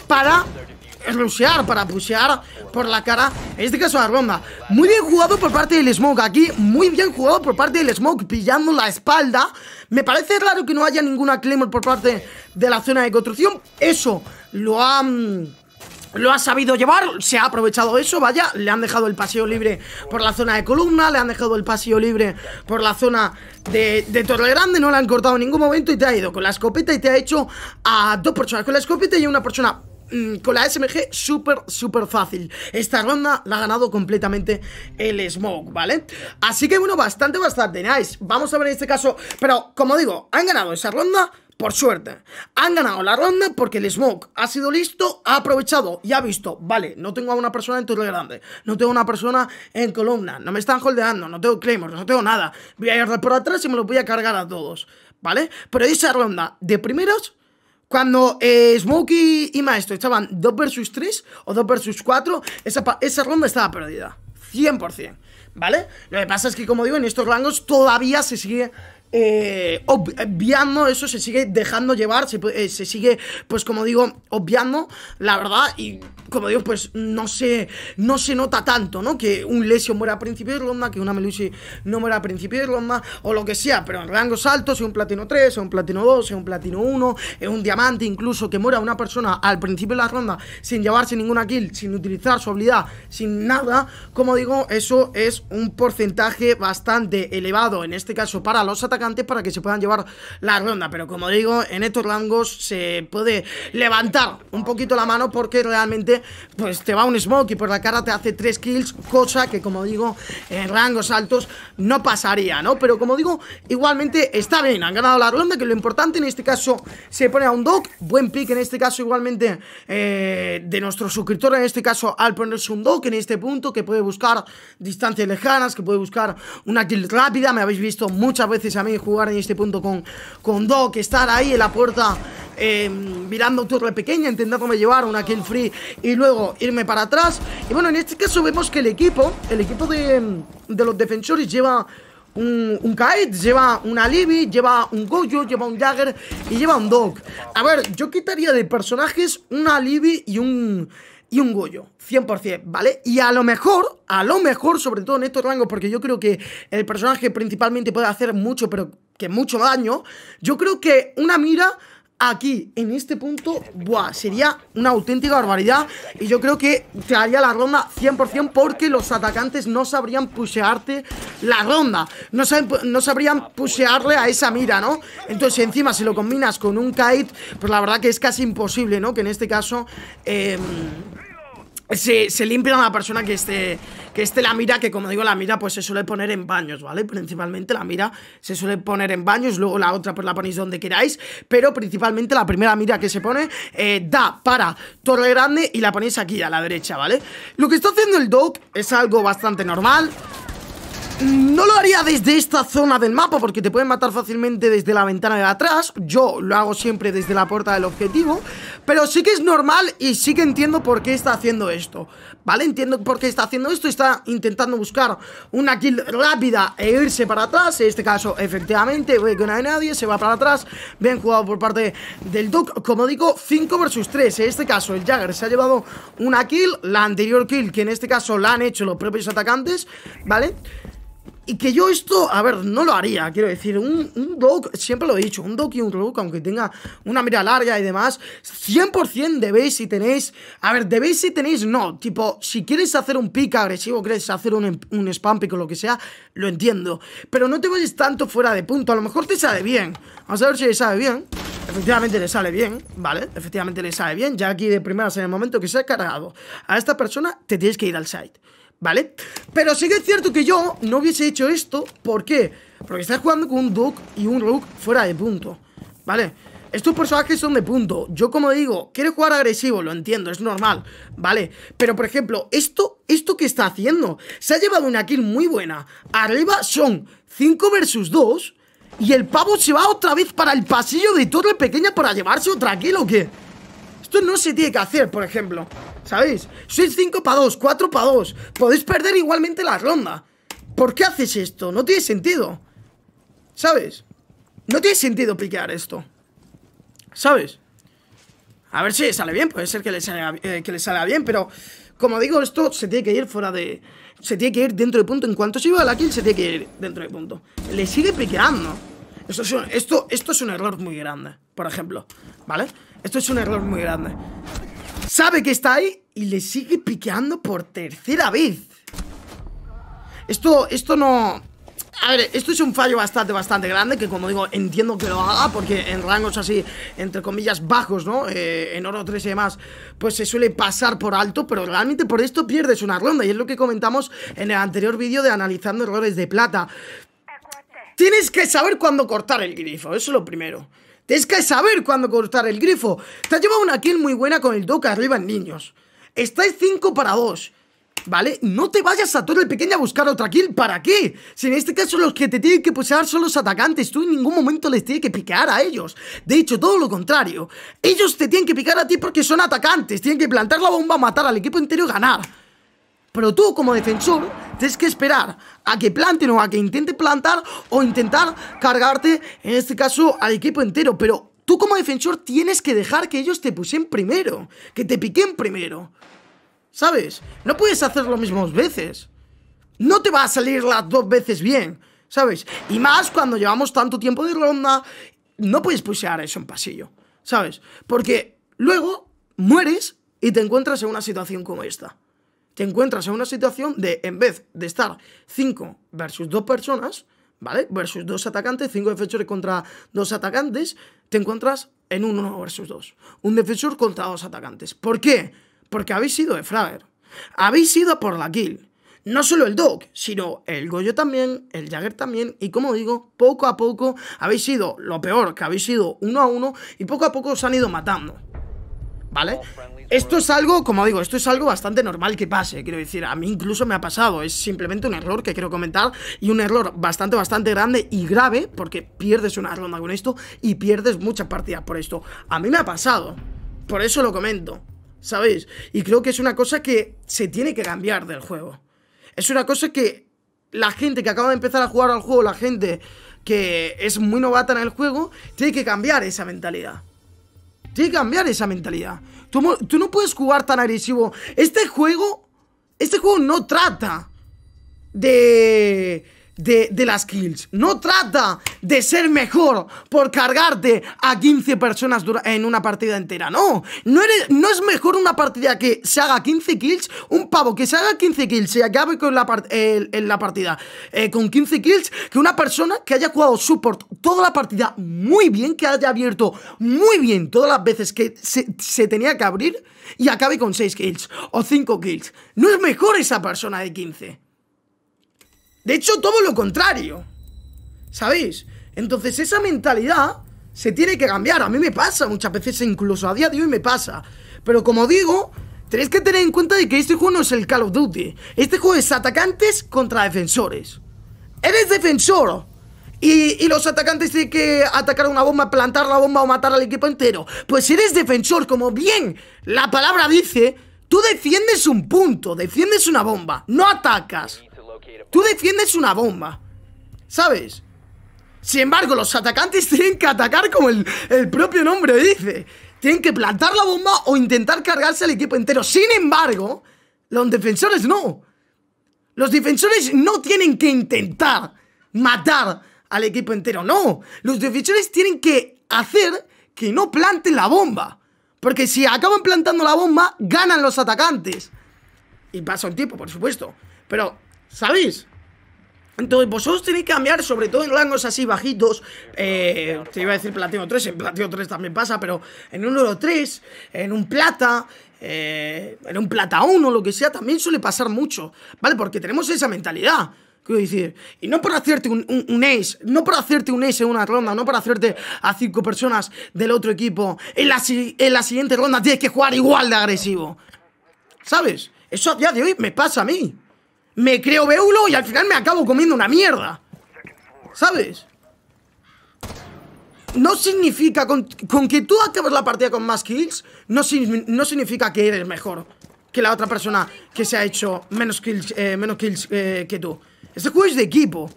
para rushear, para pushear por la cara, en este caso a Ronda. Muy bien jugado por parte del Smoke aquí, muy bien jugado por parte del Smoke, pillando la espalda. Me parece raro que no haya ninguna Claymore por parte de la zona de construcción. Eso lo ha... Lo ha sabido llevar, se ha aprovechado eso, vaya Le han dejado el paseo libre por la zona de columna Le han dejado el paseo libre por la zona de, de Torre Grande No le han cortado en ningún momento y te ha ido con la escopeta Y te ha hecho a dos personas con la escopeta y a una persona Mm, con la SMG súper, súper fácil. Esta ronda la ha ganado completamente el Smoke, ¿vale? Así que bueno, bastante, bastante nice. Vamos a ver en este caso, pero como digo, han ganado esa ronda por suerte. Han ganado la ronda porque el Smoke ha sido listo, ha aprovechado y ha visto, vale, no tengo a una persona en Torre Grande, no tengo a una persona en Columna, no me están holdeando, no tengo Claymore, no tengo nada. Voy a ir por atrás y me los voy a cargar a todos, ¿vale? Pero esa ronda de primeros cuando eh, Smokey y Maestro estaban 2 versus 3 o 2 versus 4, esa, esa ronda estaba perdida. 100%. ¿Vale? Lo que pasa es que, como digo, en estos rangos todavía se sigue eh, eh, obviando eso, se sigue dejando llevar, eh, se, sigue, pues como digo, obviando, la verdad, y como digo, pues no se, no se nota tanto, ¿no? Que un Lesio muera a principio de ronda, que una Melusi no muera a principio de ronda, o lo que sea, pero en rangos altos, si un platino 3, o un platino 2, en un platino 1, es un diamante, incluso que muera una persona al principio de la ronda sin llevarse ninguna kill, sin utilizar su habilidad, sin nada, como digo, eso es un porcentaje bastante elevado, en este caso para los ataques para que se puedan llevar la ronda. Pero como digo, en estos rangos se puede levantar un poquito la mano porque realmente pues te va un smoke y por la cara te hace 3 kills, cosa que como digo, en rangos altos no pasaría, ¿no? Pero como digo, igualmente está bien, han ganado la ronda, que lo importante en este caso se pone a un doc, buen pick en este caso igualmente eh, de nuestro suscriptor, en este caso al ponerse un doc en este punto, que puede buscar distancias lejanas, que puede buscar una kill rápida, me habéis visto muchas veces a mí jugar en este punto con, con Doc, estar ahí en la puerta eh, mirando torre pequeña, intentándome llevar una kill free y luego irme para atrás. Y bueno, en este caso vemos que el equipo, el equipo de, de los defensores lleva un, un lleva un Alibi, lleva un Goyo lleva un Jagger y lleva un Doc A ver, yo quitaría de personajes un Alibi y un y un Goyo, 100%, ¿vale? Y a lo mejor, a lo mejor, sobre todo en estos rangos, porque yo creo que el personaje principalmente puede hacer mucho, pero que mucho daño, yo creo que una mira aquí, en este punto, buah, sería una auténtica barbaridad y yo creo que te haría la ronda 100% porque los atacantes no sabrían pushearte la ronda, no, no sabrían pushearle a esa mira, ¿no? Entonces, encima, si lo combinas con un kite, pues la verdad que es casi imposible, ¿no? Que en este caso... Eh, se, limpia a la persona que esté, que esté la mira, que como digo, la mira pues se suele poner en baños, ¿vale? Principalmente la mira se suele poner en baños, luego la otra pues la ponéis donde queráis, pero principalmente la primera mira que se pone eh, da para torre grande y la ponéis aquí a la derecha, ¿vale? Lo que está haciendo el dog es algo bastante normal, Mm, no lo haría desde esta zona del mapa porque te pueden matar fácilmente desde la ventana de atrás Yo lo hago siempre desde la puerta del objetivo Pero sí que es normal y sí que entiendo por qué está haciendo esto ¿Vale? Entiendo por qué está haciendo esto Está intentando buscar una kill rápida e irse para atrás En este caso, efectivamente, ve que no hay nadie, se va para atrás Bien jugado por parte del Doc, Como digo, 5 versus 3 En este caso, el Jagger se ha llevado una kill La anterior kill, que en este caso la han hecho los propios atacantes ¿Vale? Y que yo esto, a ver, no lo haría, quiero decir, un, un doc, siempre lo he dicho, un dog y un rogue, aunque tenga una mira larga y demás, 100% debéis si tenéis, a ver, debéis si tenéis, no, tipo, si quieres hacer un pick agresivo, quieres hacer un, un spam pick o lo que sea, lo entiendo, pero no te vayas tanto fuera de punto, a lo mejor te sale bien, vamos a ver si le sale bien, efectivamente le sale bien, ¿vale? Efectivamente le sale bien, ya aquí de primeras en el momento que se ha cargado a esta persona, te tienes que ir al site. ¿vale? Pero sí que es cierto que yo no hubiese hecho esto, ¿por qué? Porque estás jugando con un Duke y un Rook fuera de punto, ¿vale? Estos personajes son de punto. Yo, como digo, quiere jugar agresivo, lo entiendo, es normal, ¿vale? Pero, por ejemplo, esto, esto que está haciendo, se ha llevado una kill muy buena. Arriba son 5 versus 2 y el pavo se va otra vez para el pasillo de torre pequeña para llevarse otra kill, ¿o qué? Esto no se tiene que hacer, por ejemplo ¿Sabéis? Sois 5 para 2, 4 para 2 Podéis perder igualmente la ronda ¿Por qué haces esto? No tiene sentido ¿Sabes? No tiene sentido piquear esto ¿Sabes? A ver si sale bien, puede ser eh, que le salga, bien, pero como digo, esto se tiene que ir fuera de... Se tiene que ir dentro de punto. En cuanto se iba la kill, se tiene que ir dentro de punto. Le sigue piqueando. esto, esto es un error muy grande, por ejemplo. ¿Vale? Esto es un error muy grande. Sabe que está ahí y le sigue piqueando por tercera vez. Esto, esto no... A ver, esto es un fallo bastante, bastante grande Que como digo, entiendo que lo haga Porque en rangos así, entre comillas, bajos, ¿no? Eh, en oro 3 y demás Pues se suele pasar por alto Pero realmente por esto pierdes una ronda Y es lo que comentamos en el anterior vídeo de analizando errores de plata Tienes que saber cuándo cortar el grifo Eso es lo primero Tienes que saber cuándo cortar el grifo. Te has llevado una kill muy buena con el doc arriba en niños. Estáis 5 para 2. ¿Vale? No te vayas a el pequeño a buscar otra kill. ¿Para qué? Si en este caso los que te tienen que posear son los atacantes, tú en ningún momento les tienes que picar a ellos. De hecho, todo lo contrario. Ellos te tienen que picar a ti porque son atacantes. Tienen que plantar la bomba, matar al equipo entero y ganar. Pero tú, como defensor, Tienes que esperar a que planten o a que intente plantar o intentar cargarte, en este caso, al equipo entero. Pero tú como defensor tienes que dejar que ellos te pusen primero, que te piquen primero. ¿Sabes? No puedes hacerlo mismo dos veces. No te va a salir las dos veces bien, ¿sabes? Y más cuando llevamos tanto tiempo de ronda, no puedes pusear eso en pasillo, ¿sabes? Porque luego mueres y te encuentras en una situación como esta te encuentras en una situación de, en vez de estar 5 versus 2 personas, ¿vale? Versus 2 atacantes, 5 defensores contra 2 atacantes, te encuentras en un 1 versus 2. Un defensor contra 2 atacantes. ¿Por qué? Porque habéis sido de Frager. Habéis ido por la kill. No solo el Dog, sino el Goyo también, el Jagger también, y como digo, poco a poco habéis sido lo peor, que habéis sido uno a uno, y poco a poco os han ido matando. ¿Vale? Esto es algo, como digo, esto es algo bastante normal que pase, quiero decir, a mí incluso me ha pasado, es simplemente un error que quiero comentar y un error bastante, bastante grande y grave porque pierdes una ronda con esto y pierdes muchas partidas por esto. A mí me ha pasado, por eso lo comento, ¿sabéis? Y creo que es una cosa que se tiene que cambiar del juego. Es una cosa que la gente que acaba de empezar a jugar al juego, la gente que es muy novata en el juego, tiene que cambiar esa mentalidad. Tiene que cambiar esa mentalidad. Tú, no puedes jugar tan agresivo. Este juego, este juego no trata de de, las kills. No trata de ser mejor por cargarte a 15 personas en una partida entera. No, no, no es mejor una partida que se haga 15 kills. Un pavo que se haga 15 kills y acabe con la en la partida eh, con 15 kills que una persona que haya jugado support toda la partida muy bien, que haya abierto muy bien todas las veces que se, se tenía que abrir y acabe con 6 kills o 5 kills. No es mejor esa persona de 15. De hecho, todo lo contrario. ¿Sabéis? Entonces, esa mentalidad se tiene que cambiar. A mí me pasa muchas veces, incluso a día de hoy me pasa. Pero como digo, tenéis que tener en cuenta de que este juego no es el Call of Duty. Este juego es atacantes contra defensores. Eres defensor. Y, los atacantes tienen que atacar una bomba, plantar la bomba o matar al equipo entero. Pues eres defensor, como bien la palabra dice, tú defiendes un punto, defiendes una bomba, no atacas. Tú defiendes una bomba, ¿sabes? Sin embargo, los atacantes [LAUGHS] tienen que atacar como el, el propio nombre dice. Tienen que plantar la bomba o intentar cargarse al equipo entero. Sin embargo, los defensores no. Los defensores no tienen que intentar matar al equipo entero, no. Los defensores tienen que hacer que no planten la bomba. Porque si acaban plantando la bomba, ganan los atacantes. Y pasa un tiempo, por supuesto. Pero ¿Sabéis? Entonces vosotros tenéis que cambiar, sobre todo en rangos así bajitos eh, Te iba a decir platino 3, en platino 3 también pasa Pero en un oro 3, en un plata, eh, en un plata 1, lo que sea También suele pasar mucho, ¿vale? Porque tenemos esa mentalidad Quiero decir, y no por hacerte un, ace, no por hacerte un ace en una ronda, no por hacerte a cinco personas del otro equipo, en la, en la siguiente ronda tienes que jugar igual de agresivo. ¿Sabes? Eso a día de hoy me pasa a mí me creo beulo y al final me acabo comiendo una mierda. ¿Sabes? No significa, con, que tú acabes la partida con más kills, no, no significa que eres mejor que la otra persona que se ha hecho menos kills, eh, menos kills eh, que tú. Este juego es de equipo.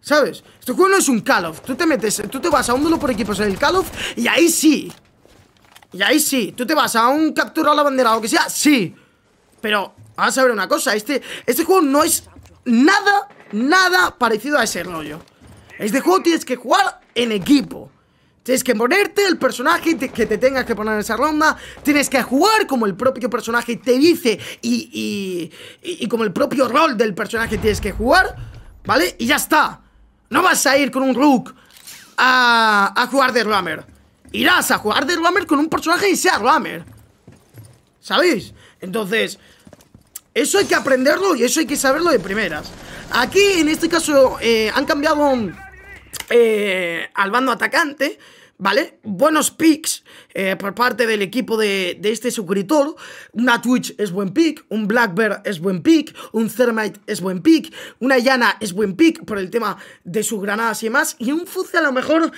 ¿Sabes? Este juego no es un Call of. Tú te metes, tú te vas a un duelo por equipos en el Call of y ahí sí. Y ahí sí. Tú te vas a un capturar la bandera o lo que sea, sí. Pero Vamos a ver una cosa, este, este juego no es nada, nada parecido a ese rollo. Este juego tienes que jugar en equipo. Tienes que ponerte el personaje que te tengas que poner en esa ronda. Tienes que jugar como el propio personaje te dice y, y, como el propio rol del personaje tienes que jugar. ¿Vale? Y ya está. No vas a ir con un Rook a, a jugar de Rammer. Irás a jugar de Rammer con un personaje y sea Rammer. ¿Sabéis? Entonces, eso hay que aprenderlo y eso hay que saberlo de primeras. Aquí, en este caso, eh, han cambiado eh, al bando atacante, ¿vale? Buenos picks eh, por parte del equipo de, este suscriptor. Una Twitch es buen pick, un Blackbird es buen pick, un Thermite es buen pick, una Yana es buen pick por el tema de sus granadas y demás. Y un Fuzzy a lo mejor...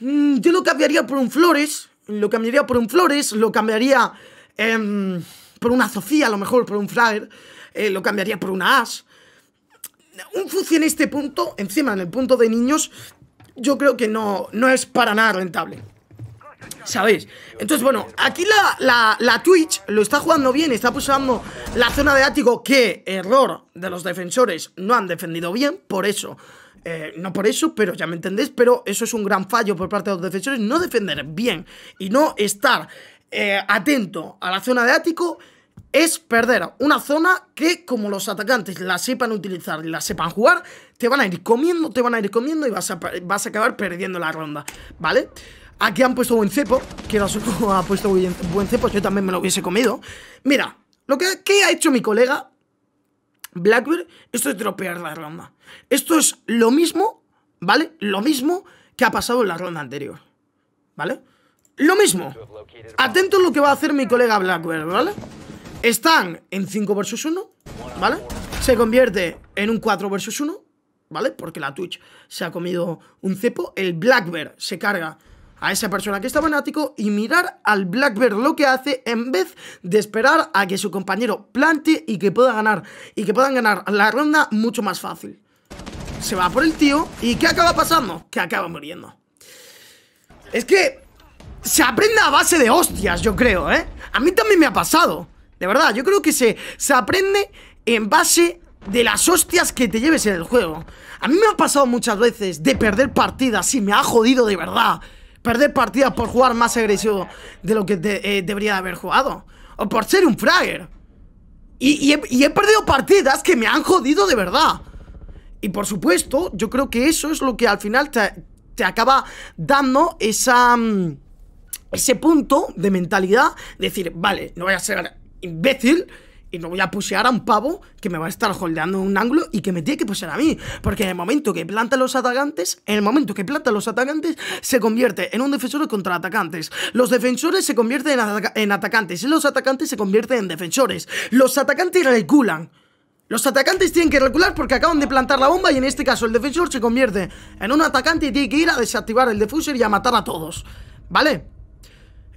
Mm, yo lo cambiaría por un Flores, lo cambiaría por un Flores, lo cambiaría... Em, por una Sofía, a lo mejor por un Flyer. Eh, lo cambiaría por una as Un Fuzi en este punto, encima en el punto de niños, yo creo que no, no es para nada rentable. ¿Sabéis? Entonces, bueno, aquí la, Twitch lo está jugando bien, está pulsando la zona de ático que, error de los defensores, no han defendido bien, por eso. Eh, no por eso, pero ya me entendéis, pero eso es un gran fallo por parte de los defensores, no defender bien y no estar eh, atento a la zona de ático es perder una zona que como los atacantes la sepan utilizar y la sepan jugar, te van a ir comiendo, te van a ir comiendo y vas a, vas a acabar perdiendo la ronda, ¿vale? Aquí han puesto buen cepo, que [LAUGHS] ha puesto buen cepo, yo también me lo hubiese comido. Mira, lo que, ha hecho mi colega Blackbird, esto es tropear la ronda. Esto es lo mismo, ¿vale? Lo mismo que ha pasado en la ronda anterior, ¿vale? Lo mismo. Atento a lo que va a hacer mi colega Blackbear, ¿vale? Están en 5 versus 1, ¿vale? Se convierte en un 4 versus 1, ¿vale? Porque la Twitch se ha comido un cepo. El Blackbird se carga a esa persona que está fanático y mirar al Blackbird lo que hace en vez de esperar a que su compañero plante y que pueda ganar y que puedan ganar la ronda mucho más fácil. Se va por el tío y ¿qué acaba pasando? Que acaba muriendo. Es que se aprende a base de hostias, yo creo, ¿eh? A mí también me ha pasado. De verdad, yo creo que se, se aprende en base de las hostias que te lleves en el juego. A mí me ha pasado muchas veces de perder partidas y me ha jodido de verdad. Perder partidas por jugar más agresivo de lo que eh, debería haber jugado. O por ser un fragger. Y, he, perdido partidas que me han jodido de verdad. Y por supuesto, yo creo que eso es lo que al final te, te acaba dando esa... Mm, ese punto de mentalidad, decir, vale, no voy a ser imbécil y no voy a pusear a un pavo que me va a estar holdeando en un ángulo y que me tiene que pusear a mí. Porque en el momento que planta los atacantes, en el momento que planta los atacantes, se convierte en un defensor contra atacantes. Los defensores se convierten en, atacantes y los atacantes se convierten en defensores. Los atacantes reculan. Los atacantes tienen que recular porque acaban de plantar la bomba y en este caso el defensor se convierte en un atacante y tiene que ir a desactivar el defuser y a matar a todos. ¿Vale?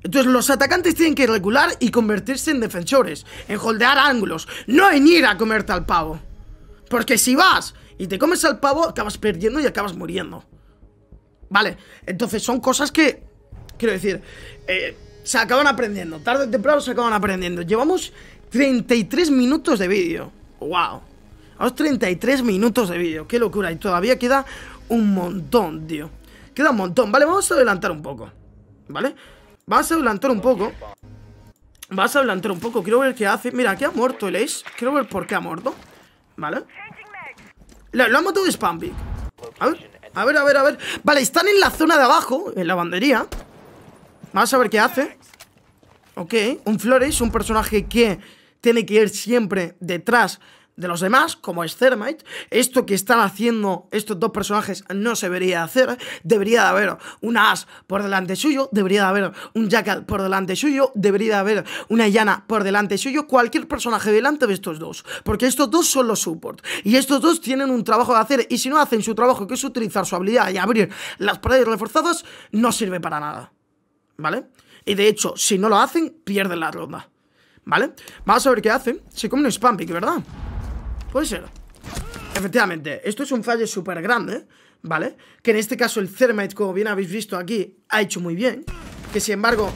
Entonces los atacantes tienen que regular y convertirse en defensores, en holdear ángulos, no en ir a comerte al pavo. Porque si vas y te comes al pavo, acabas perdiendo y acabas muriendo. Vale, entonces son cosas que, quiero decir, eh, se acaban aprendiendo, tarde o temprano se acaban aprendiendo. Llevamos 33 minutos de vídeo. ¡Wow! Llevamos 33 minutos de vídeo, qué locura. Y todavía queda un montón, tío. Queda un montón, ¿vale? Vamos a adelantar un poco, ¿vale? vale Vas a adelantar un poco Vas a adelantar un poco Quiero ver qué hace Mira, aquí ha muerto el Ace Quiero ver por qué ha muerto Vale Lo, ha matado de A ver, a ver, a ver, Vale, están en la zona de abajo En la bandería Vamos a ver qué hace Ok, un Flores Un personaje que tiene que ir siempre detrás de los demás, como es Thermite. Esto que están haciendo estos dos personajes no se debería hacer. Debería de haber una As por delante suyo, debería de haber un Jackal por delante suyo, debería de haber una Llana por delante suyo, cualquier personaje delante de estos dos. Porque estos dos son los support. Y estos dos tienen un trabajo de hacer. Y si no hacen su trabajo, que es utilizar su habilidad y abrir las paredes reforzadas, no sirve para nada. ¿Vale? Y de hecho, si no lo hacen, pierden la ronda. ¿Vale? Vamos a ver qué hacen. Se come un spam pick, ¿verdad? Puede ser. Efectivamente, esto es un fallo súper grande, ¿vale? Que en este caso el Thermite, como bien habéis visto aquí, ha hecho muy bien. Que sin embargo,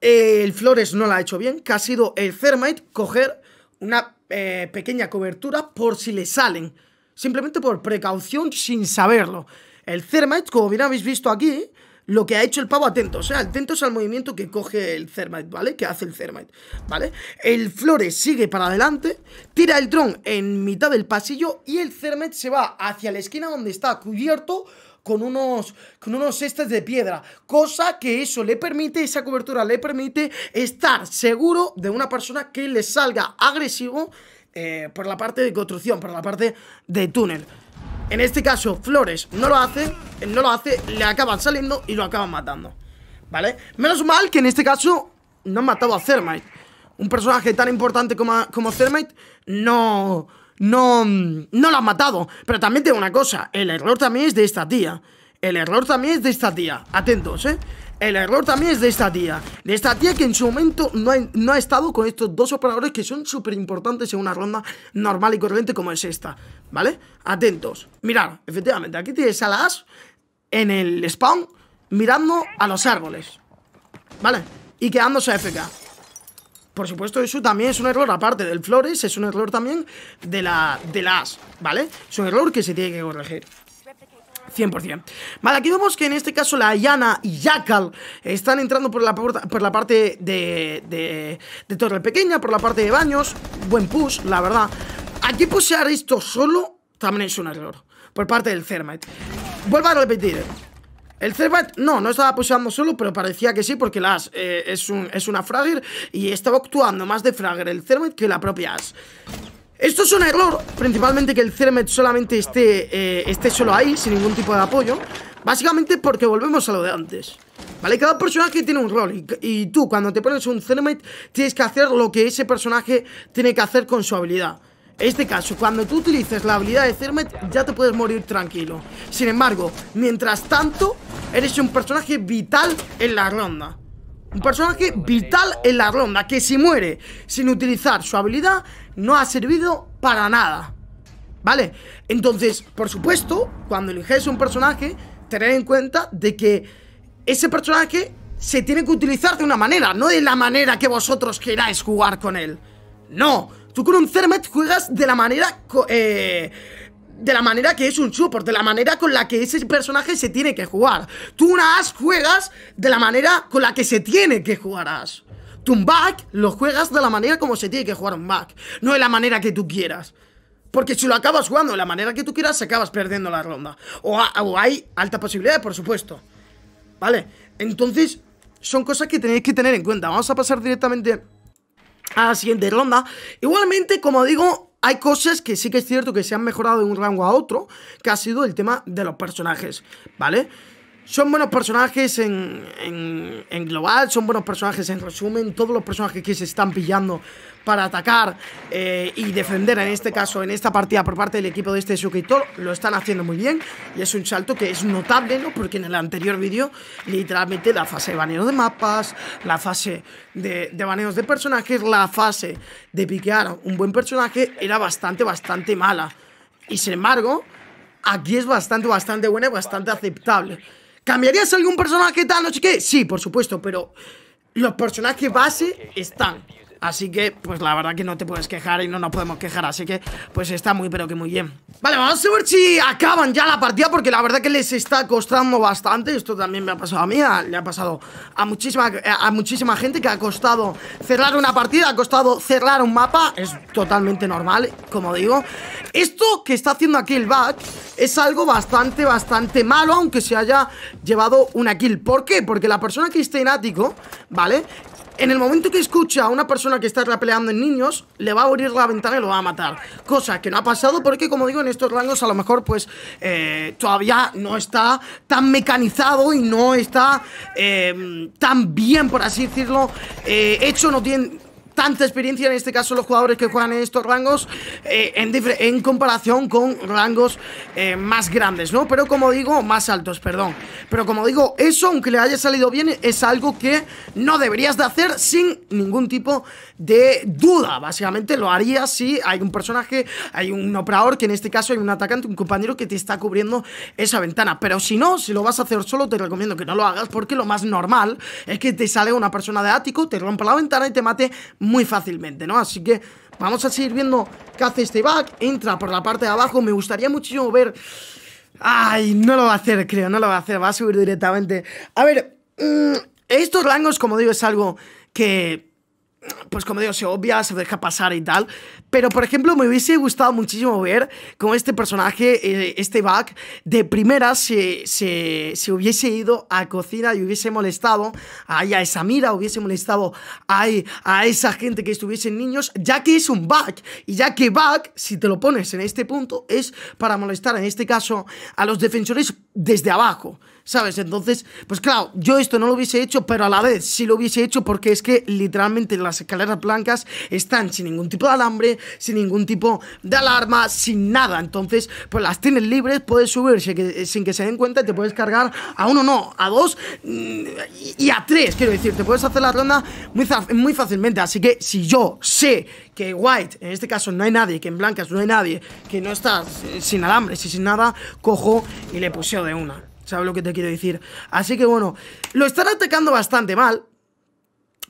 el Flores no la ha hecho bien, que ha sido el Thermite coger una eh, pequeña cobertura por si le salen. Simplemente por precaución sin saberlo. El Thermite, como bien habéis visto aquí, lo que ha hecho el pavo, atento, o sea, atentos al movimiento que coge el Thermite, ¿vale? Que hace el Thermite, ¿vale? El Flores sigue para adelante, tira el dron en mitad del pasillo y el Thermite se va hacia la esquina donde está cubierto con unos, con unos de piedra, cosa que eso le permite, esa cobertura le permite estar seguro de una persona que le salga agresivo eh, por la parte de construcción, por la parte de túnel. En este caso, Flores no lo hace, no lo hace, le acaban saliendo y lo acaban matando. ¿Vale? Menos mal que en este caso no han matado a Thermite. Un personaje tan importante como, como Thermite no, no, no lo han matado. Pero también tengo una cosa, el error también es de esta tía. El error también es de esta tía. Atentos, ¿eh? El error también es de esta tía. De esta tía que en su momento no ha, no ha estado con estos dos operadores que son súper importantes en una ronda normal y corriente como es esta. ¿vale? Atentos. Mirad, efectivamente, aquí tienes a la en el spawn mirando a los árboles, ¿vale? Y quedándose FK Por supuesto, eso también es un error, aparte del Flores, es un error también de la, de las ¿vale? Es un error que se tiene que corregir. 100%. Vale, aquí vemos que en este caso la Ayana y Jackal están entrando por la, por la parte de, de, de torre pequeña, por la parte de baños. Buen push, la verdad. Aquí posear esto solo también es un error por parte del Cermet Vuelvo a repetir. El Thermite, no, no estaba poseando solo, pero parecía que sí, porque las eh, es, una Fragger y estaba actuando más de Fragger el Cermet que la propia As. Esto es un error, principalmente que el Cermet solamente eh, esté, solo ahí, sin ningún tipo de apoyo. Básicamente porque volvemos a lo de antes. ¿Vale? Cada personaje tiene un rol y, tú cuando te pones un Cermet tienes que hacer lo que ese personaje tiene que hacer con su habilidad este caso, cuando tú utilices la habilidad de Cermet, ya te puedes morir tranquilo. Sin embargo, mientras tanto, eres un personaje vital en la ronda. Un personaje vital en la ronda, que si muere sin utilizar su habilidad, no ha servido para nada. ¿Vale? Entonces, por supuesto, cuando eliges un personaje, tened en cuenta de que ese personaje se tiene que utilizar de una manera, no de la manera que vosotros queráis jugar con él. No, Tú con un Zermatt juegas de la manera... Eh, de la manera que es un support, de la manera con la que ese personaje se tiene que jugar. Tú una Ash juegas de la manera con la que se tiene que jugar Ash. Tú un back lo juegas de la manera como se tiene que jugar un back, no de la manera que tú quieras. Porque si lo acabas jugando de la manera que tú quieras, acabas perdiendo la ronda. O, o hay alta posibilidad, por supuesto. ¿Vale? Entonces, son cosas que tenéis que tener en cuenta. Vamos a pasar directamente a la siguiente ronda. Igualmente, como digo, hay cosas que sí que es cierto que se han mejorado de un rango a otro, que ha sido el tema de los personajes, ¿vale? Son buenos personajes en, global, son buenos personajes en resumen, todos los personajes que se están pillando para atacar eh, y defender en este caso, en esta partida por parte del equipo de este suscriptor, lo están haciendo muy bien y es un salto que es notable, ¿no? Porque en el anterior vídeo, literalmente, la fase de baneo de mapas, la fase de, de baneos de personajes, la fase de piquear un buen personaje era bastante, bastante mala. Y sin embargo, aquí es bastante, bastante buena y bastante aceptable. ¿Cambiarías algún personaje tal, no sé qué? Sí, por supuesto, pero los personajes base están. Así que, pues la verdad que no te puedes quejar y no nos podemos quejar. Así que, pues está muy, pero que muy bien. Vale, vamos a ver si acaban ya la partida porque la verdad que les está costando bastante. Esto también me ha pasado a mí, le ha pasado a muchísima, eh, a, muchísima gente que ha costado cerrar una partida, ha costado cerrar un mapa. Es totalmente normal, como digo. Esto que está haciendo aquí el back es algo bastante, bastante malo, aunque se haya llevado una kill. ¿Por qué? Porque la persona que está en ático, ¿vale? En el momento que escucha a una persona que está rapeleando en niños, le va a abrir la ventana y lo va a matar. Cosa que no ha pasado porque, como digo, en estos rangos a lo mejor pues eh, todavía no está tan mecanizado y no está eh, tan bien, por así decirlo, eh, hecho, no tiene tanta experiencia, en este caso los jugadores que juegan en estos rangos, eh, en, en, comparación con rangos eh, más grandes, ¿no? Pero como digo, más altos, perdón. Pero como digo, eso, aunque le haya salido bien, es algo que no deberías de hacer sin ningún tipo de duda. Básicamente lo harías si hay un personaje, hay un operador, que en este caso hay un atacante, un compañero que te está cubriendo esa ventana. Pero si no, si lo vas a hacer solo, te recomiendo que no lo hagas porque lo más normal es que te sale una persona de ático, te rompa la ventana y te mate muy fácilmente, ¿no? Así que vamos a seguir viendo qué hace este back. Entra por la parte de abajo. Me gustaría muchísimo ver... Ay, no lo va a hacer, creo, no lo va a hacer. Va a subir directamente. A ver, mm, estos rangos, como digo, es algo que pues como digo, se obvia, se deja pasar y tal. Pero, por ejemplo, me hubiese gustado muchísimo ver cómo este personaje, eh, este bug, de primera se, se, hubiese ido a cocina y hubiese molestado a esa mira, hubiese molestado a esa gente que estuviesen niños, ya que es un bug. Y ya que bug, si te lo pones en este punto, es para molestar, en este caso, a los defensores desde abajo. ¿sabes? Entonces, pues claro, yo esto no lo hubiese hecho, pero a la vez sí lo hubiese hecho porque es que literalmente las escaleras blancas están sin ningún tipo de alambre, sin ningún tipo de alarma, sin nada. Entonces, pues las tienes libres, puedes subir sin que, se den cuenta y te puedes cargar a uno, no, a dos mm, y a tres, quiero decir, te puedes hacer la ronda muy, muy fácilmente. Así que si yo sé que White, en este caso no hay nadie, que en blancas no hay nadie, que no está sin alambres y sin nada, cojo y le puseo de una. ¿Sabes lo que te quiero decir? Así que bueno, lo están atacando bastante mal.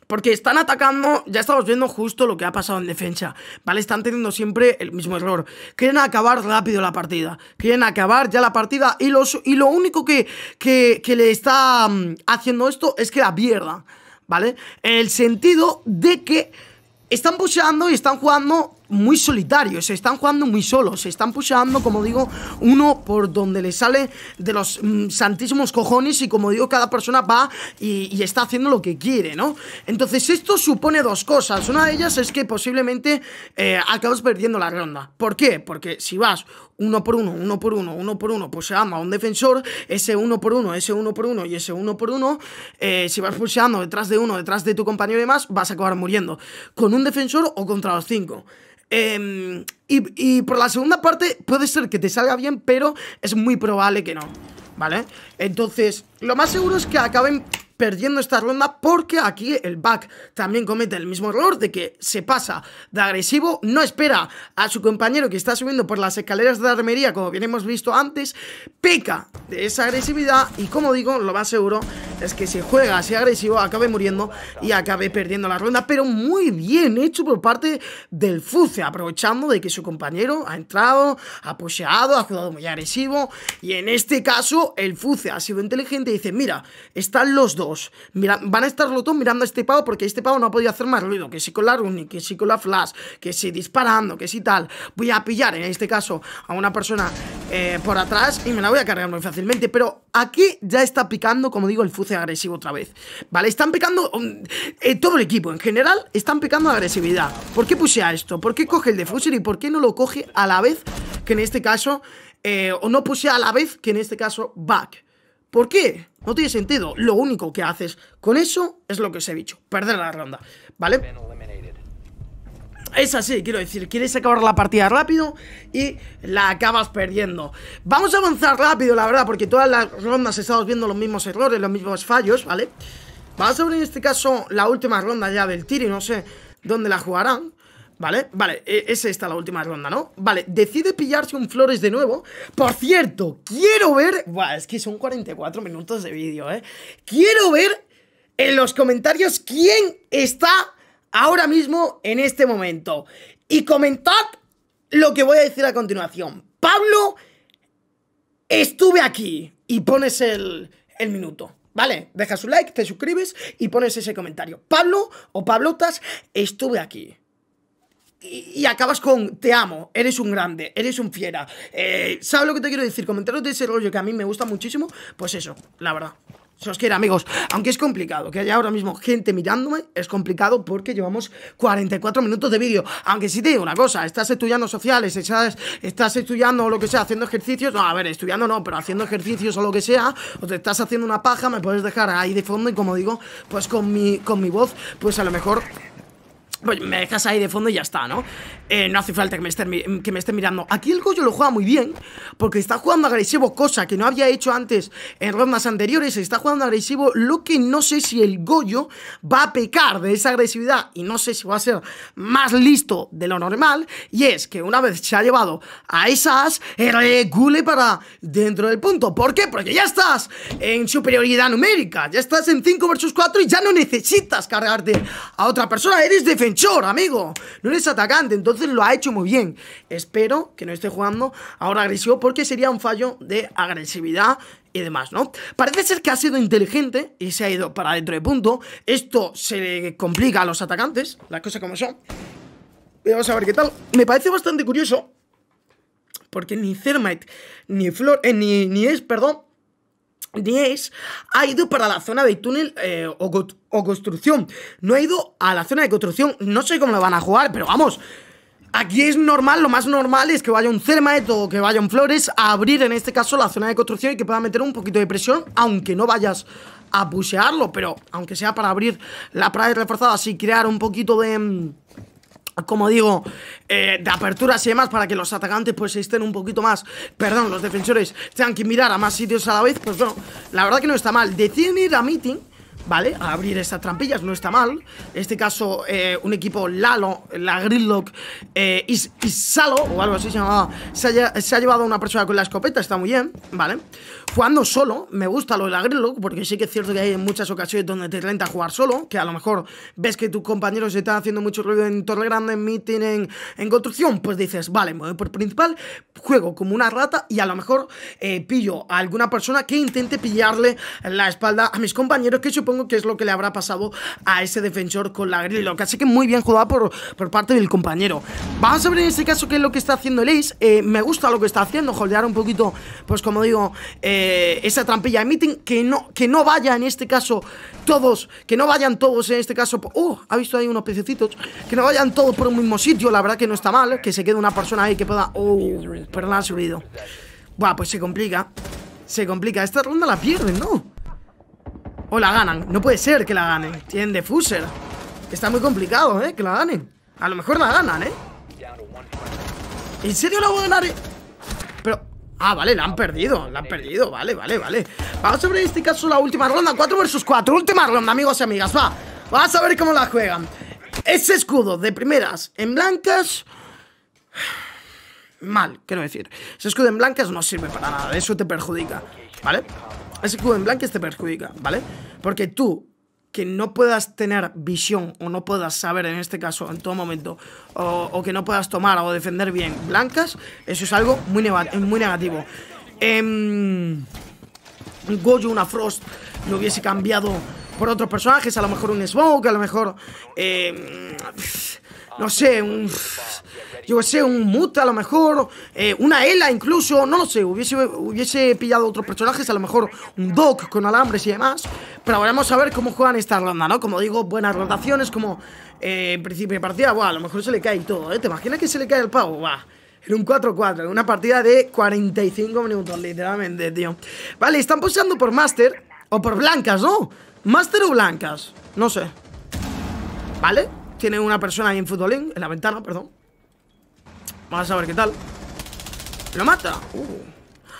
Porque están atacando, ya estamos viendo justo lo que ha pasado en defensa, ¿vale? Están teniendo siempre el mismo error. Quieren acabar rápido la partida. Quieren acabar ya la partida y, los, y lo único que, que, le está mm, haciendo esto es que la pierda, ¿vale? En el sentido de que están pusheando y están jugando muy solitario, se están jugando muy solos, se están pushando, como digo, uno por donde le sale de los mm, santísimos cojones y como digo, cada persona va y, está haciendo lo que quiere, ¿no? Entonces esto supone dos cosas, una de ellas es que posiblemente eh, acabas perdiendo la ronda, ¿por qué? Porque si vas uno por uno, uno por uno, uno por uno, puseando a un defensor, ese uno por uno, ese uno por uno y ese uno por uno, eh, si vas puseando detrás de uno, detrás de tu compañero y demás, vas a acabar muriendo, con un defensor o contra los cinco. Em, y, por la segunda parte puede ser que te salga bien, pero es muy probable que no, ¿vale? Entonces, lo más seguro es que acaben perdiendo esta ronda porque aquí el back también comete el mismo error de que se pasa de agresivo, no espera a su compañero que está subiendo por las escaleras de la armería como bien hemos visto antes, pica de esa agresividad y como digo, lo más seguro es que si juega así agresivo acabe muriendo y acabe perdiendo la ronda, pero muy bien hecho por parte del Fuce, aprovechando de que su compañero ha entrado, ha poseado, ha jugado muy agresivo y en este caso el Fuce ha sido inteligente y dice, mira, están los dos van a estar los mirando a este pavo porque este pavo no ha podido hacer más ruido. Que si con la Runi, que si con la Flash, que si disparando, que si tal. Voy a pillar en este caso a una persona eh, por atrás y me la voy a cargar muy fácilmente. Pero aquí ya está picando, como digo, el fuce agresivo otra vez. Vale, están picando mm, eh, todo el equipo. En general, están picando agresividad. ¿Por qué puse a esto? ¿Por qué coge el defuser y por qué no lo coge a la vez que en este caso... Eh, o no puse a la vez que en este caso back ¿Por qué? No tiene sentido. Lo único que haces con eso es lo que os he dicho. Perder la ronda, ¿vale? Es así, quiero decir, quieres acabar la partida rápido y la acabas perdiendo. Vamos a avanzar rápido, la verdad, porque todas las rondas estamos viendo los mismos errores, los mismos fallos, ¿vale? Vamos a ver en este caso la última ronda ya del tiro y no sé dónde la jugarán, ¿Vale? Vale, e, es esta la última ronda, ¿no? Vale, decide pillarse un Flores de nuevo. Por cierto, quiero ver... Buah, es que son 44 minutos de vídeo, ¿eh? Quiero ver en los comentarios quién está ahora mismo en este momento. Y comentad lo que voy a decir a continuación. Pablo, estuve aquí. Y pones el, el minuto. ¿Vale? Dejas un like, te suscribes y pones ese comentario. Pablo o Pablotas, estuve aquí y, acabas con te amo, eres un grande, eres un fiera. Eh, ¿Sabes lo que te quiero decir? Comentaros de ese rollo que a mí me gusta muchísimo. Pues eso, la verdad. Si os quiere, amigos. Aunque es complicado, que haya ahora mismo gente mirándome, es complicado porque llevamos 44 minutos de vídeo. Aunque sí te digo una cosa, estás estudiando sociales, estás, estás estudiando lo que sea, haciendo ejercicios. No, a ver, estudiando no, pero haciendo ejercicios o lo que sea, o te estás haciendo una paja, me puedes dejar ahí de fondo y como digo, pues con mi, con mi voz, pues a lo mejor pues me dejas ahí de fondo y ya está, ¿no? Eh, no hace falta que me, esté que me esté mirando. Aquí el Goyo lo juega muy bien, porque está jugando agresivo, cosa que no había hecho antes en rondas anteriores. Está jugando agresivo, lo que no sé si el Goyo va a pecar de esa agresividad y no sé si va a ser más listo de lo normal. Y es que una vez se ha llevado a esas, regule para dentro del punto. ¿Por qué? Porque ya estás en superioridad numérica, ya estás en 5 versus 4 y ya no necesitas cargarte a otra persona. Eres defensivo defensor, amigo. No eres atacante, entonces lo ha hecho muy bien. Espero que no esté jugando ahora agresivo porque sería un fallo de agresividad y demás, ¿no? Parece ser que ha sido inteligente y se ha ido para dentro de punto. Esto se complica a los atacantes, las cosas como son. Vamos a ver qué tal. Me parece bastante curioso porque ni Thermite, ni Flor, eh, ni es, perdón, 10 ha ido para la zona de túnel eh, o, construcción. No ha ido a la zona de construcción. No sé cómo lo van a jugar, pero vamos. Aquí es normal, lo más normal es que vaya un Zermaet o que vaya un Flores a abrir en este caso la zona de construcción y que pueda meter un poquito de presión, aunque no vayas a pusearlo, pero aunque sea para abrir la playa reforzada, así crear un poquito de mm, como digo, eh, de aperturas y demás para que los atacantes pues estén un poquito más, perdón, los defensores tengan que mirar a más sitios a la vez, pues bueno, la verdad que no está mal. Deciden ir a meeting, ¿vale? A abrir estas trampillas, no está mal. En este caso, eh, un equipo Lalo, la Gridlock Y eh, Salo, o algo así se llama, se ha, llevado a una persona con la escopeta, está muy bien, ¿vale? Jugando solo, me gusta lo de la Gridlock, porque sí que es cierto que hay muchas ocasiones donde te renta jugar solo, que a lo mejor ves que tus compañeros están haciendo mucho ruido en Torre Grande, en Meeting, en, construcción, pues dices, vale, me por principal, juego como una rata y a lo mejor eh, pillo a alguna persona que intente pillarle la espalda a mis compañeros que supongo qué es lo que le habrá pasado a ese defensor con la aunque Así que muy bien jugada por, por parte del compañero. Vamos a ver en este caso qué es lo que está haciendo el Ace. Eh, me gusta lo que está haciendo, holdear un poquito, pues como digo, eh, esa trampilla de meeting. Que no, que no vaya en este caso todos, que no vayan todos en este caso. ¡Oh! Ha visto ahí unos pececitos. Que no vayan todos por un mismo sitio, la verdad que no está mal. Que se quede una persona ahí que pueda. ¡Oh! Perdón, ha subido. Buah, pues se complica. Se complica. Esta ronda la pierden, ¿no? O la ganan. No puede ser que la ganen. Tienen defuser. Está muy complicado, ¿eh? Que la ganen. A lo mejor la ganan, ¿eh? ¿En serio la voy a ganar? Pero... Ah, vale, la han perdido. La han perdido. Vale, vale, vale. Vamos a ver en este caso la última ronda. 4 versus 4. Última ronda, amigos y amigas. Va. vamos a ver cómo la juegan. Ese escudo de primeras en blancas... [SIGHS] Mal, quiero decir. Ese escudo en blancas no sirve para nada. Eso te perjudica. ¿Vale? ese cubo en blanco te perjudica, ¿vale? Porque tú, que no puedas tener visión o no puedas saber en este caso en todo momento o, que no puedas tomar o defender bien blancas, eso es algo muy, muy negativo. Eh, em, Goyo, una Frost, lo hubiese cambiado por otros personajes, a lo mejor un Smoke, a lo mejor... Em, no sé, un. Yo sé, un Muta a lo mejor, eh, una Ela incluso, no lo sé, hubiese, hubiese pillado otros personajes, a lo mejor un Doc con alambres y demás. Pero vamos a ver cómo juegan esta ronda, ¿no? Como digo, buenas rotaciones, como eh, en principio de partida, a lo mejor se le cae todo, ¿eh? ¿Te imaginas que se le cae el pavo? Buah. En un 4-4, en una partida de 45 minutos, literalmente, tío. Vale, están posando por Master o por blancas, ¿no? Master o blancas, no sé. ¿Vale? Tiene una persona ahí en futbolín, en la ventana, perdón. Vamos a ver qué tal. Lo mata. Uh.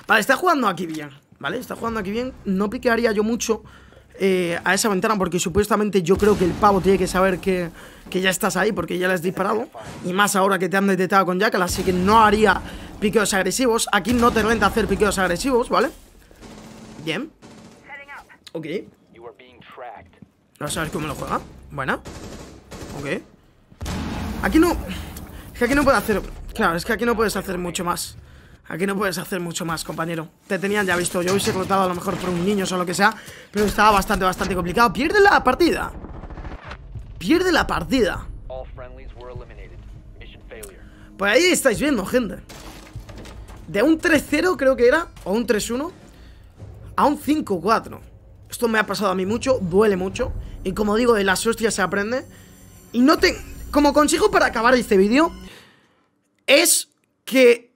Vale, está jugando aquí bien. Vale, está jugando aquí bien. No piquearía yo mucho eh, a esa ventana porque supuestamente yo creo que el pavo tiene que saber que, que, ya estás ahí porque ya le has disparado. Y más ahora que te han detectado con Jackal, así que no haría piqueos agresivos. Aquí no te renta hacer piqueos agresivos, ¿vale? Bien. Ok. Vamos a ver cómo lo juega. Buena. Ok Aquí no... Es que aquí no puedo hacer... Claro, es que aquí no puedes hacer mucho más Aquí no puedes hacer mucho más, compañero Te tenían ya visto, yo hubiese cortado a lo mejor por un niño o lo que sea Pero estaba bastante, bastante complicado Pierde la partida Pierde la partida Pues ahí estáis viendo, gente De un 3-0 creo que era O un 3-1 A un 5-4 Esto me ha pasado a mí mucho, duele mucho Y como digo, de las hostias se aprende y no te... Como consejo para acabar este vídeo, es que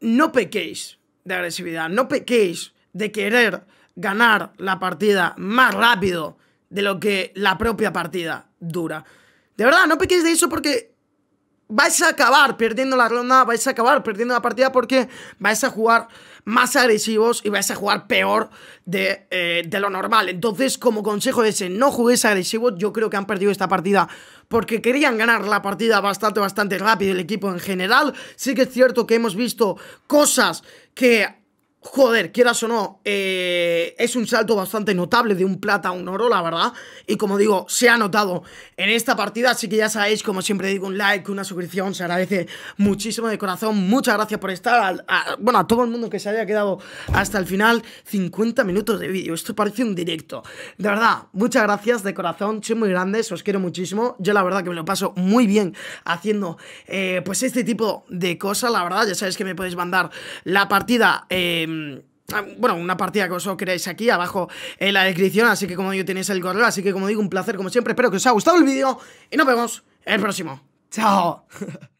no pequéis de agresividad, no pequéis de querer ganar la partida más rápido de lo que la propia partida dura. De verdad, no pequéis de eso porque vais a acabar perdiendo la ronda, vais a acabar perdiendo la partida porque vais a jugar más agresivos y vais a jugar peor de, eh, de lo normal. Entonces, como consejo ese, no juguéis agresivos. Yo creo que han perdido esta partida porque querían ganar la partida bastante, bastante rápido el equipo en general. Sí que es cierto que hemos visto cosas que joder, quieras o no, eh, es un salto bastante notable de un plata a un oro, la verdad. Y como digo, se ha notado en esta partida, así que ya sabéis, como siempre digo, un like, una suscripción, se agradece muchísimo de corazón. Muchas gracias por estar, bueno, a todo el mundo que se haya quedado hasta el final. 50 minutos de vídeo, esto parece un directo. De verdad, muchas gracias de corazón, soy muy grande, os quiero muchísimo. Yo la verdad que me lo paso muy bien haciendo eh, pues este tipo de cosas, la verdad, ya sabéis que me podéis mandar la partida... Eh, Mm, ah, bueno, una partida que os queráis aquí abajo en la descripción, así que como yo tenéis el correo, así que como digo, un placer como siempre, espero que os haya gustado el vídeo y nos vemos el próximo. ¡Chao! [LAUGHS]